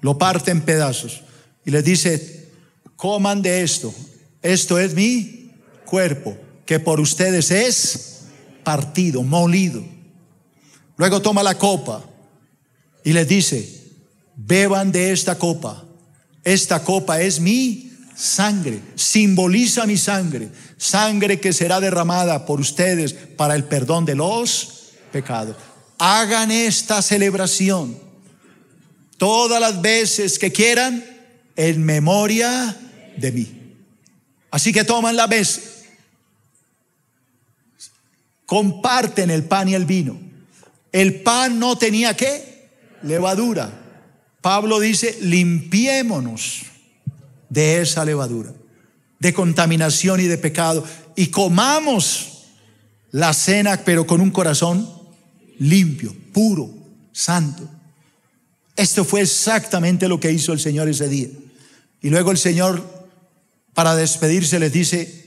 lo parte en pedazos y les dice, coman de esto. Esto es mi cuerpo que por ustedes es partido, molido. Luego toma la copa y les dice, beban de esta copa. Esta copa es mi sangre, simboliza mi sangre, sangre que será derramada por ustedes para el perdón de los pecados. Hagan esta celebración todas las veces que quieran en memoria de mí. Así que toman la vez comparten el pan y el vino. El pan no tenía qué? Levadura. Pablo dice, limpiémonos de esa levadura, de contaminación y de pecado, y comamos la cena, pero con un corazón limpio, puro, santo. Esto fue exactamente lo que hizo el Señor ese día. Y luego el Señor, para despedirse, les dice,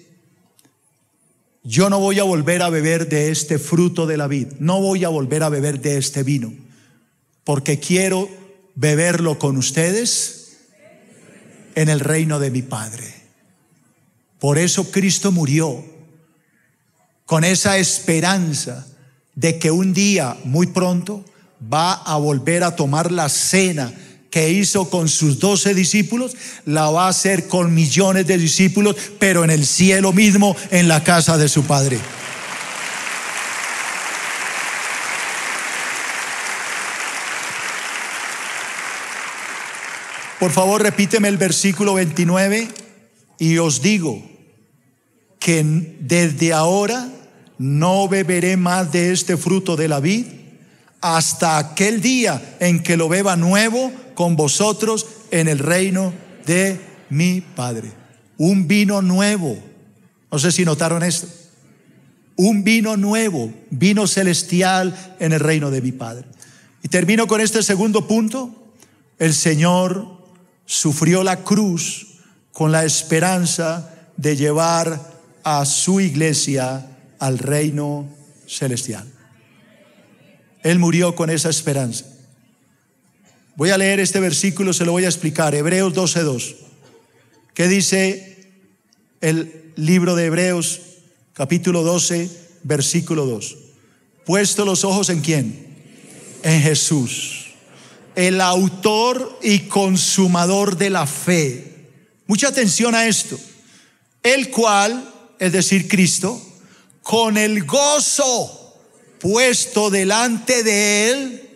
yo no voy a volver a beber de este fruto de la vid, no voy a volver a beber de este vino, porque quiero beberlo con ustedes en el reino de mi Padre. Por eso Cristo murió, con esa esperanza de que un día, muy pronto, va a volver a tomar la cena que hizo con sus doce discípulos, la va a hacer con millones de discípulos, pero en el cielo mismo, en la casa de su Padre. Por favor, repíteme el versículo 29 y os digo que desde ahora no beberé más de este fruto de la vid hasta aquel día en que lo beba nuevo con vosotros en el reino de mi Padre. Un vino nuevo. No sé si notaron esto. Un vino nuevo, vino celestial en el reino de mi Padre. Y termino con este segundo punto. El Señor sufrió la cruz con la esperanza de llevar a su iglesia al reino celestial. Él murió con esa esperanza. Voy a leer este versículo, se lo voy a explicar. Hebreos 12.2. ¿Qué dice el libro de Hebreos, capítulo 12, versículo 2? Puesto los ojos en quién? En Jesús, el autor y consumador de la fe. Mucha atención a esto. El cual, es decir, Cristo, con el gozo puesto delante de él,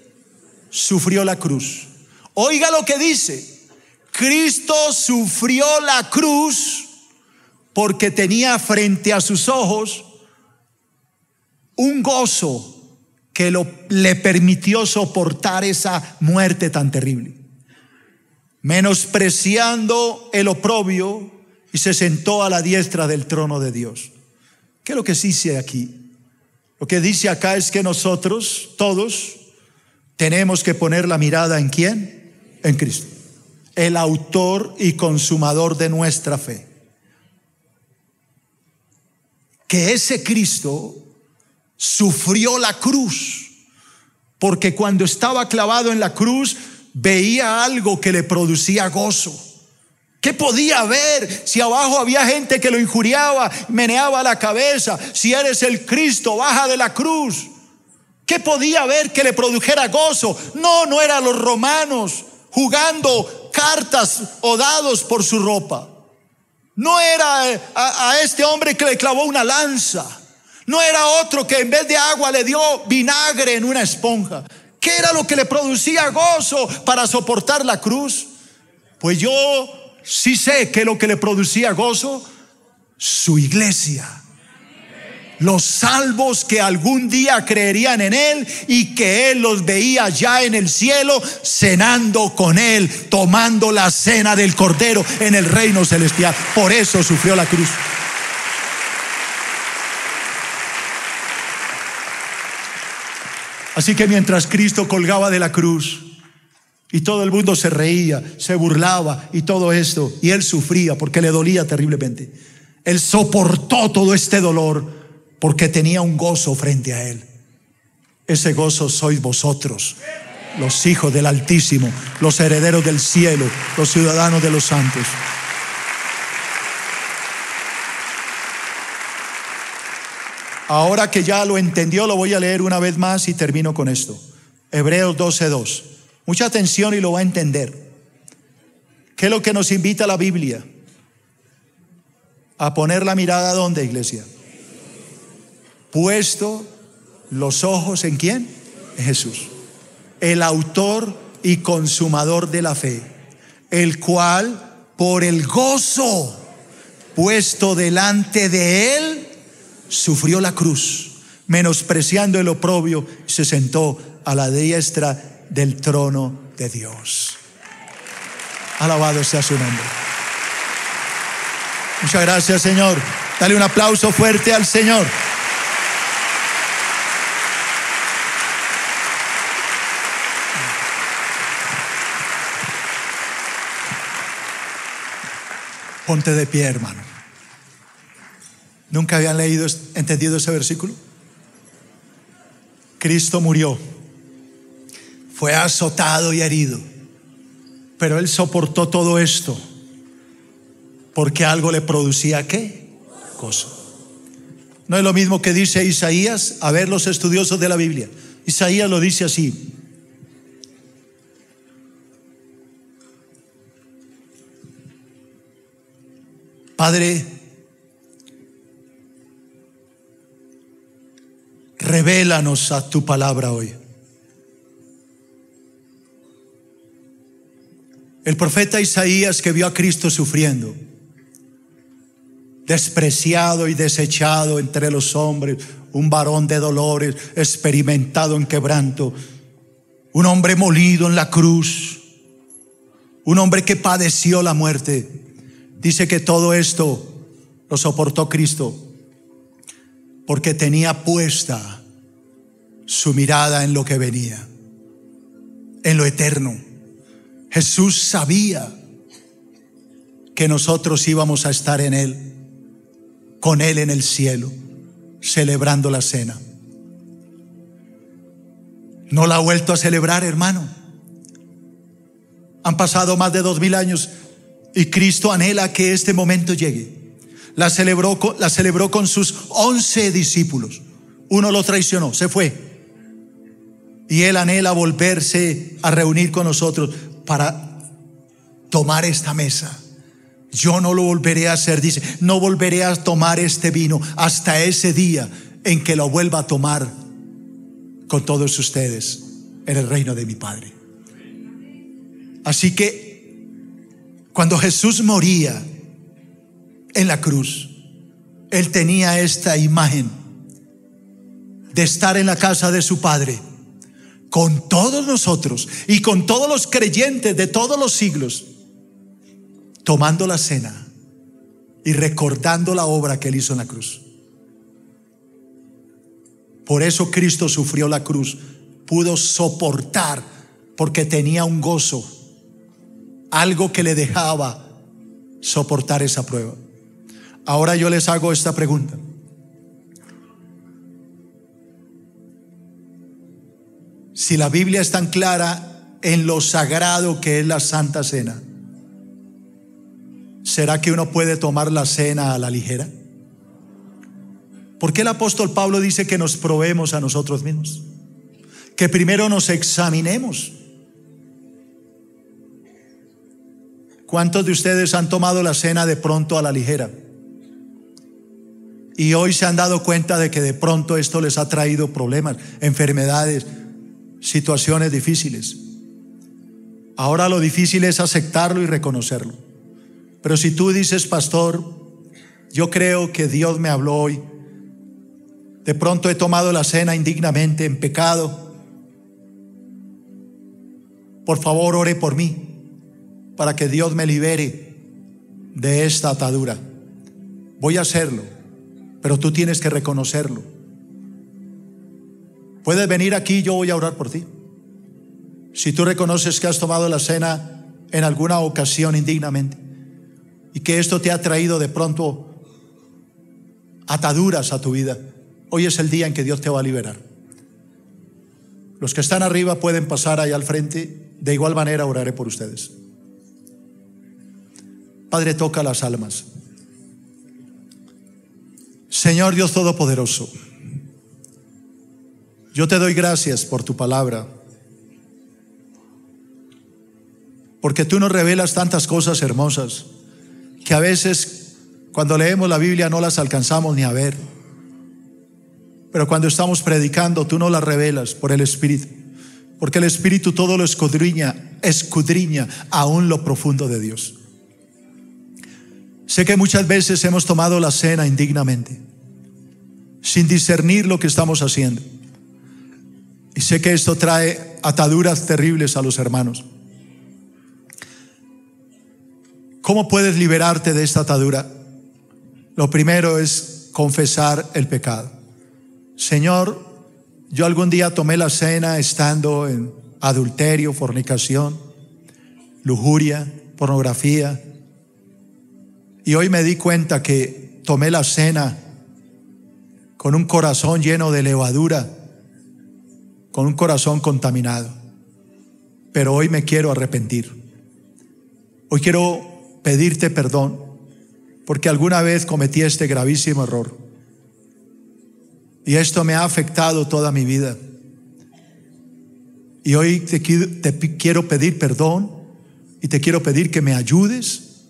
sufrió la cruz. Oiga lo que dice, Cristo sufrió la cruz porque tenía frente a sus ojos un gozo que lo, le permitió soportar esa muerte tan terrible. Menospreciando el oprobio y se sentó a la diestra del trono de Dios. ¿Qué es lo que se dice aquí? Lo que dice acá es que nosotros, todos, tenemos que poner la mirada en quién? En Cristo, el autor y consumador de nuestra fe. Que ese Cristo sufrió la cruz, porque cuando estaba clavado en la cruz veía algo que le producía gozo ¿Qué podía ver si abajo había gente que lo injuriaba, meneaba la cabeza? Si eres el Cristo, baja de la cruz. ¿Qué podía ver que le produjera gozo? No, no eran los romanos jugando cartas o dados por su ropa. No era eh, a, a este hombre que le clavó una lanza. No era otro que en vez de agua le dio vinagre en una esponja. ¿Qué era lo que le producía gozo para soportar la cruz? Pues yo si sé que lo que le producía gozo, su iglesia. Los salvos que algún día creerían en Él y que Él los veía ya en el cielo cenando con Él, tomando la cena del Cordero en el reino celestial. Por eso sufrió la cruz. Así que mientras Cristo colgaba de la cruz, y todo el mundo se reía, se burlaba y todo esto. Y él sufría porque le dolía terriblemente. Él soportó todo este dolor porque tenía un gozo frente a él. Ese gozo sois vosotros, los hijos del Altísimo, los herederos del cielo, los ciudadanos de los santos. Ahora que ya lo entendió, lo voy a leer una vez más y termino con esto. Hebreos 12.2. Mucha atención y lo va a entender. ¿Qué es lo que nos invita la Biblia? A poner la mirada donde, iglesia. Puesto los ojos en quién? En Jesús. El autor y consumador de la fe, el cual por el gozo puesto delante de él, sufrió la cruz, menospreciando el oprobio, se sentó a la diestra del trono de Dios. Alabado sea su nombre. Muchas gracias, Señor. Dale un aplauso fuerte al Señor. Ponte de pie, hermano. ¿Nunca habían leído, entendido ese versículo? Cristo murió fue azotado y herido, pero él soportó todo esto porque algo le producía qué? Cosa. No es lo mismo que dice Isaías, a ver los estudiosos de la Biblia. Isaías lo dice así. Padre, revélanos a tu palabra hoy. El profeta Isaías que vio a Cristo sufriendo, despreciado y desechado entre los hombres, un varón de dolores, experimentado en quebranto, un hombre molido en la cruz, un hombre que padeció la muerte. Dice que todo esto lo soportó Cristo porque tenía puesta su mirada en lo que venía, en lo eterno Jesús sabía que nosotros íbamos a estar en Él, con Él en el cielo, celebrando la cena. No la ha vuelto a celebrar, hermano. Han pasado más de dos mil años y Cristo anhela que este momento llegue. La celebró, la celebró con sus once discípulos. Uno lo traicionó, se fue. Y Él anhela volverse a reunir con nosotros para tomar esta mesa. Yo no lo volveré a hacer, dice, no volveré a tomar este vino hasta ese día en que lo vuelva a tomar con todos ustedes en el reino de mi Padre. Así que cuando Jesús moría en la cruz, Él tenía esta imagen de estar en la casa de su Padre con todos nosotros y con todos los creyentes de todos los siglos, tomando la cena y recordando la obra que él hizo en la cruz. Por eso Cristo sufrió la cruz, pudo soportar porque tenía un gozo, algo que le dejaba soportar esa prueba. Ahora yo les hago esta pregunta. Si la Biblia es tan clara en lo sagrado que es la Santa Cena, ¿será que uno puede tomar la cena a la ligera? ¿Por qué el apóstol Pablo dice que nos probemos a nosotros mismos? Que primero nos examinemos. ¿Cuántos de ustedes han tomado la cena de pronto a la ligera? Y hoy se han dado cuenta de que de pronto esto les ha traído problemas, enfermedades, situaciones difíciles. Ahora lo difícil es aceptarlo y reconocerlo. Pero si tú dices, pastor, yo creo que Dios me habló hoy, de pronto he tomado la cena indignamente, en pecado, por favor ore por mí, para que Dios me libere de esta atadura. Voy a hacerlo, pero tú tienes que reconocerlo. Puedes venir aquí, yo voy a orar por ti. Si tú reconoces que has tomado la cena en alguna ocasión indignamente y que esto te ha traído de pronto ataduras a tu vida, hoy es el día en que Dios te va a liberar. Los que están arriba pueden pasar ahí al frente, de igual manera oraré por ustedes. Padre, toca las almas. Señor Dios Todopoderoso. Yo te doy gracias por tu palabra, porque tú nos revelas tantas cosas hermosas que a veces cuando leemos la Biblia no las alcanzamos ni a ver, pero cuando estamos predicando tú nos las revelas por el Espíritu, porque el Espíritu todo lo escudriña, escudriña aún lo profundo de Dios. Sé que muchas veces hemos tomado la cena indignamente, sin discernir lo que estamos haciendo. Y sé que esto trae ataduras terribles a los hermanos. ¿Cómo puedes liberarte de esta atadura? Lo primero es confesar el pecado. Señor, yo algún día tomé la cena estando en adulterio, fornicación, lujuria, pornografía. Y hoy me di cuenta que tomé la cena con un corazón lleno de levadura con un corazón contaminado. Pero hoy me quiero arrepentir. Hoy quiero pedirte perdón porque alguna vez cometí este gravísimo error. Y esto me ha afectado toda mi vida. Y hoy te, quiero pedir perdón y te quiero pedir que me ayudes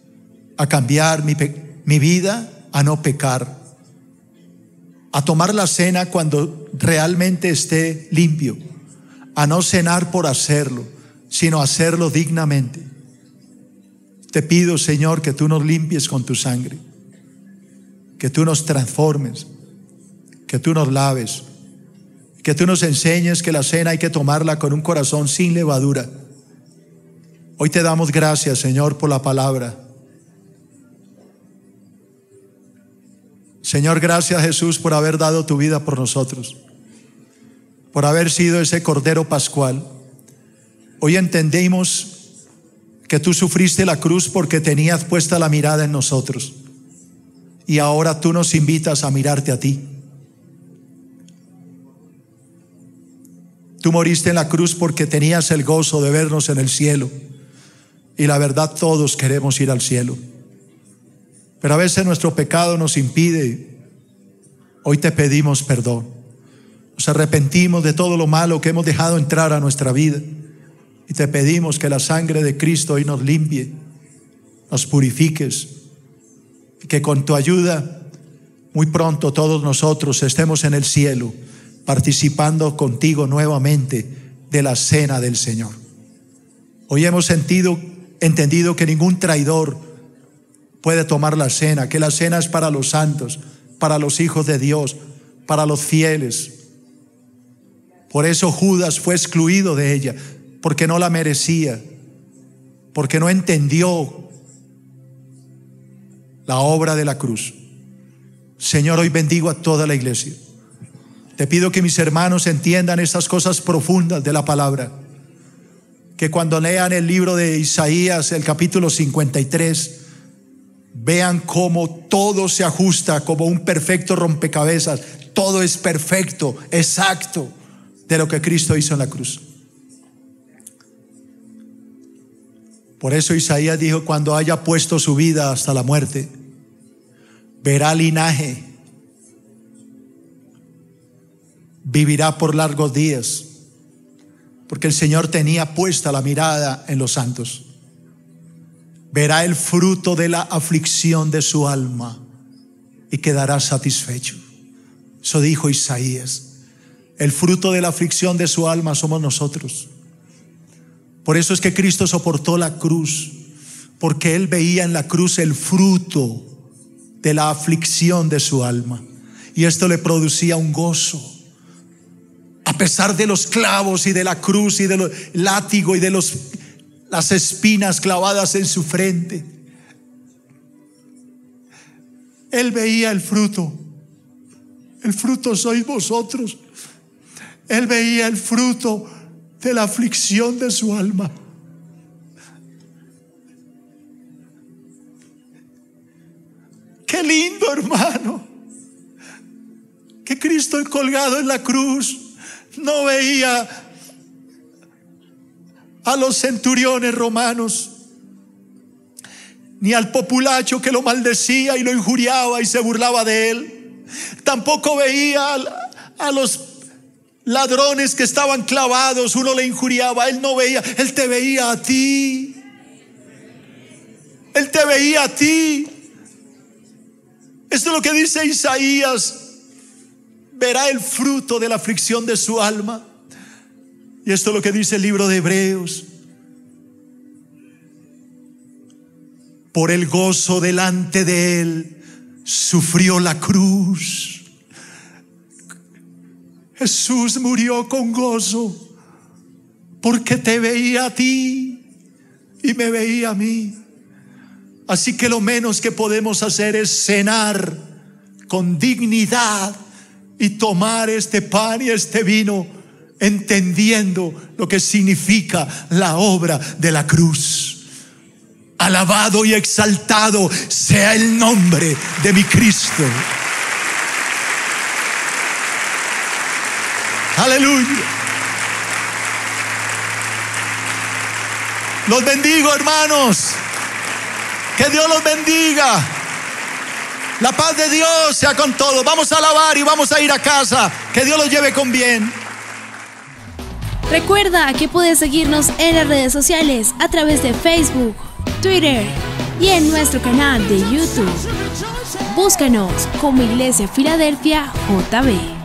a cambiar mi vida, a no pecar a tomar la cena cuando realmente esté limpio, a no cenar por hacerlo, sino hacerlo dignamente. Te pido, Señor, que tú nos limpies con tu sangre, que tú nos transformes, que tú nos laves, que tú nos enseñes que la cena hay que tomarla con un corazón sin levadura. Hoy te damos gracias, Señor, por la palabra. Señor, gracias Jesús por haber dado tu vida por nosotros, por haber sido ese Cordero Pascual. Hoy entendemos que tú sufriste la cruz porque tenías puesta la mirada en nosotros y ahora tú nos invitas a mirarte a ti. Tú moriste en la cruz porque tenías el gozo de vernos en el cielo. Y la verdad todos queremos ir al cielo. Pero a veces nuestro pecado nos impide. Hoy te pedimos perdón. Nos arrepentimos de todo lo malo que hemos dejado entrar a nuestra vida. Y te pedimos que la sangre de Cristo hoy nos limpie, nos purifiques. Y que con tu ayuda, muy pronto todos nosotros estemos en el cielo, participando contigo nuevamente de la cena del Señor. Hoy hemos sentido, entendido que ningún traidor, puede tomar la cena, que la cena es para los santos, para los hijos de Dios, para los fieles. Por eso Judas fue excluido de ella, porque no la merecía, porque no entendió la obra de la cruz. Señor, hoy bendigo a toda la iglesia. Te pido que mis hermanos entiendan estas cosas profundas de la palabra. Que cuando lean el libro de Isaías, el capítulo 53, Vean cómo todo se ajusta como un perfecto rompecabezas. Todo es perfecto, exacto de lo que Cristo hizo en la cruz. Por eso Isaías dijo, cuando haya puesto su vida hasta la muerte, verá linaje, vivirá por largos días, porque el Señor tenía puesta la mirada en los santos verá el fruto de la aflicción de su alma y quedará satisfecho. Eso dijo Isaías. El fruto de la aflicción de su alma somos nosotros. Por eso es que Cristo soportó la cruz, porque Él veía en la cruz el fruto de la aflicción de su alma. Y esto le producía un gozo. A pesar de los clavos y de la cruz y del látigo y de los las espinas clavadas en su frente. Él veía el fruto. El fruto sois vosotros. Él veía el fruto de la aflicción de su alma. Qué lindo hermano. Que Cristo colgado en la cruz no veía a los centuriones romanos, ni al populacho que lo maldecía y lo injuriaba y se burlaba de él. Tampoco veía a, los ladrones que estaban clavados, uno le injuriaba, él no veía, él te veía a ti. Él te veía a ti. Esto es lo que dice Isaías. Verá el fruto de la aflicción de su alma. Y esto es lo que dice el libro de Hebreos. Por el gozo delante de él, sufrió la cruz. Jesús murió con gozo porque te veía a ti y me veía a mí. Así que lo menos que podemos hacer es cenar con dignidad y tomar este pan y este vino entendiendo lo que significa la obra de la cruz. Alabado y exaltado sea el nombre de mi Cristo. Aleluya. Los bendigo, hermanos. Que Dios los bendiga. La paz de Dios sea con todos. Vamos a alabar y vamos a ir a casa. Que Dios los lleve con bien. Recuerda que puedes seguirnos en las redes sociales a través de Facebook, Twitter y en nuestro canal de YouTube. Búscanos como Iglesia Filadelfia JB.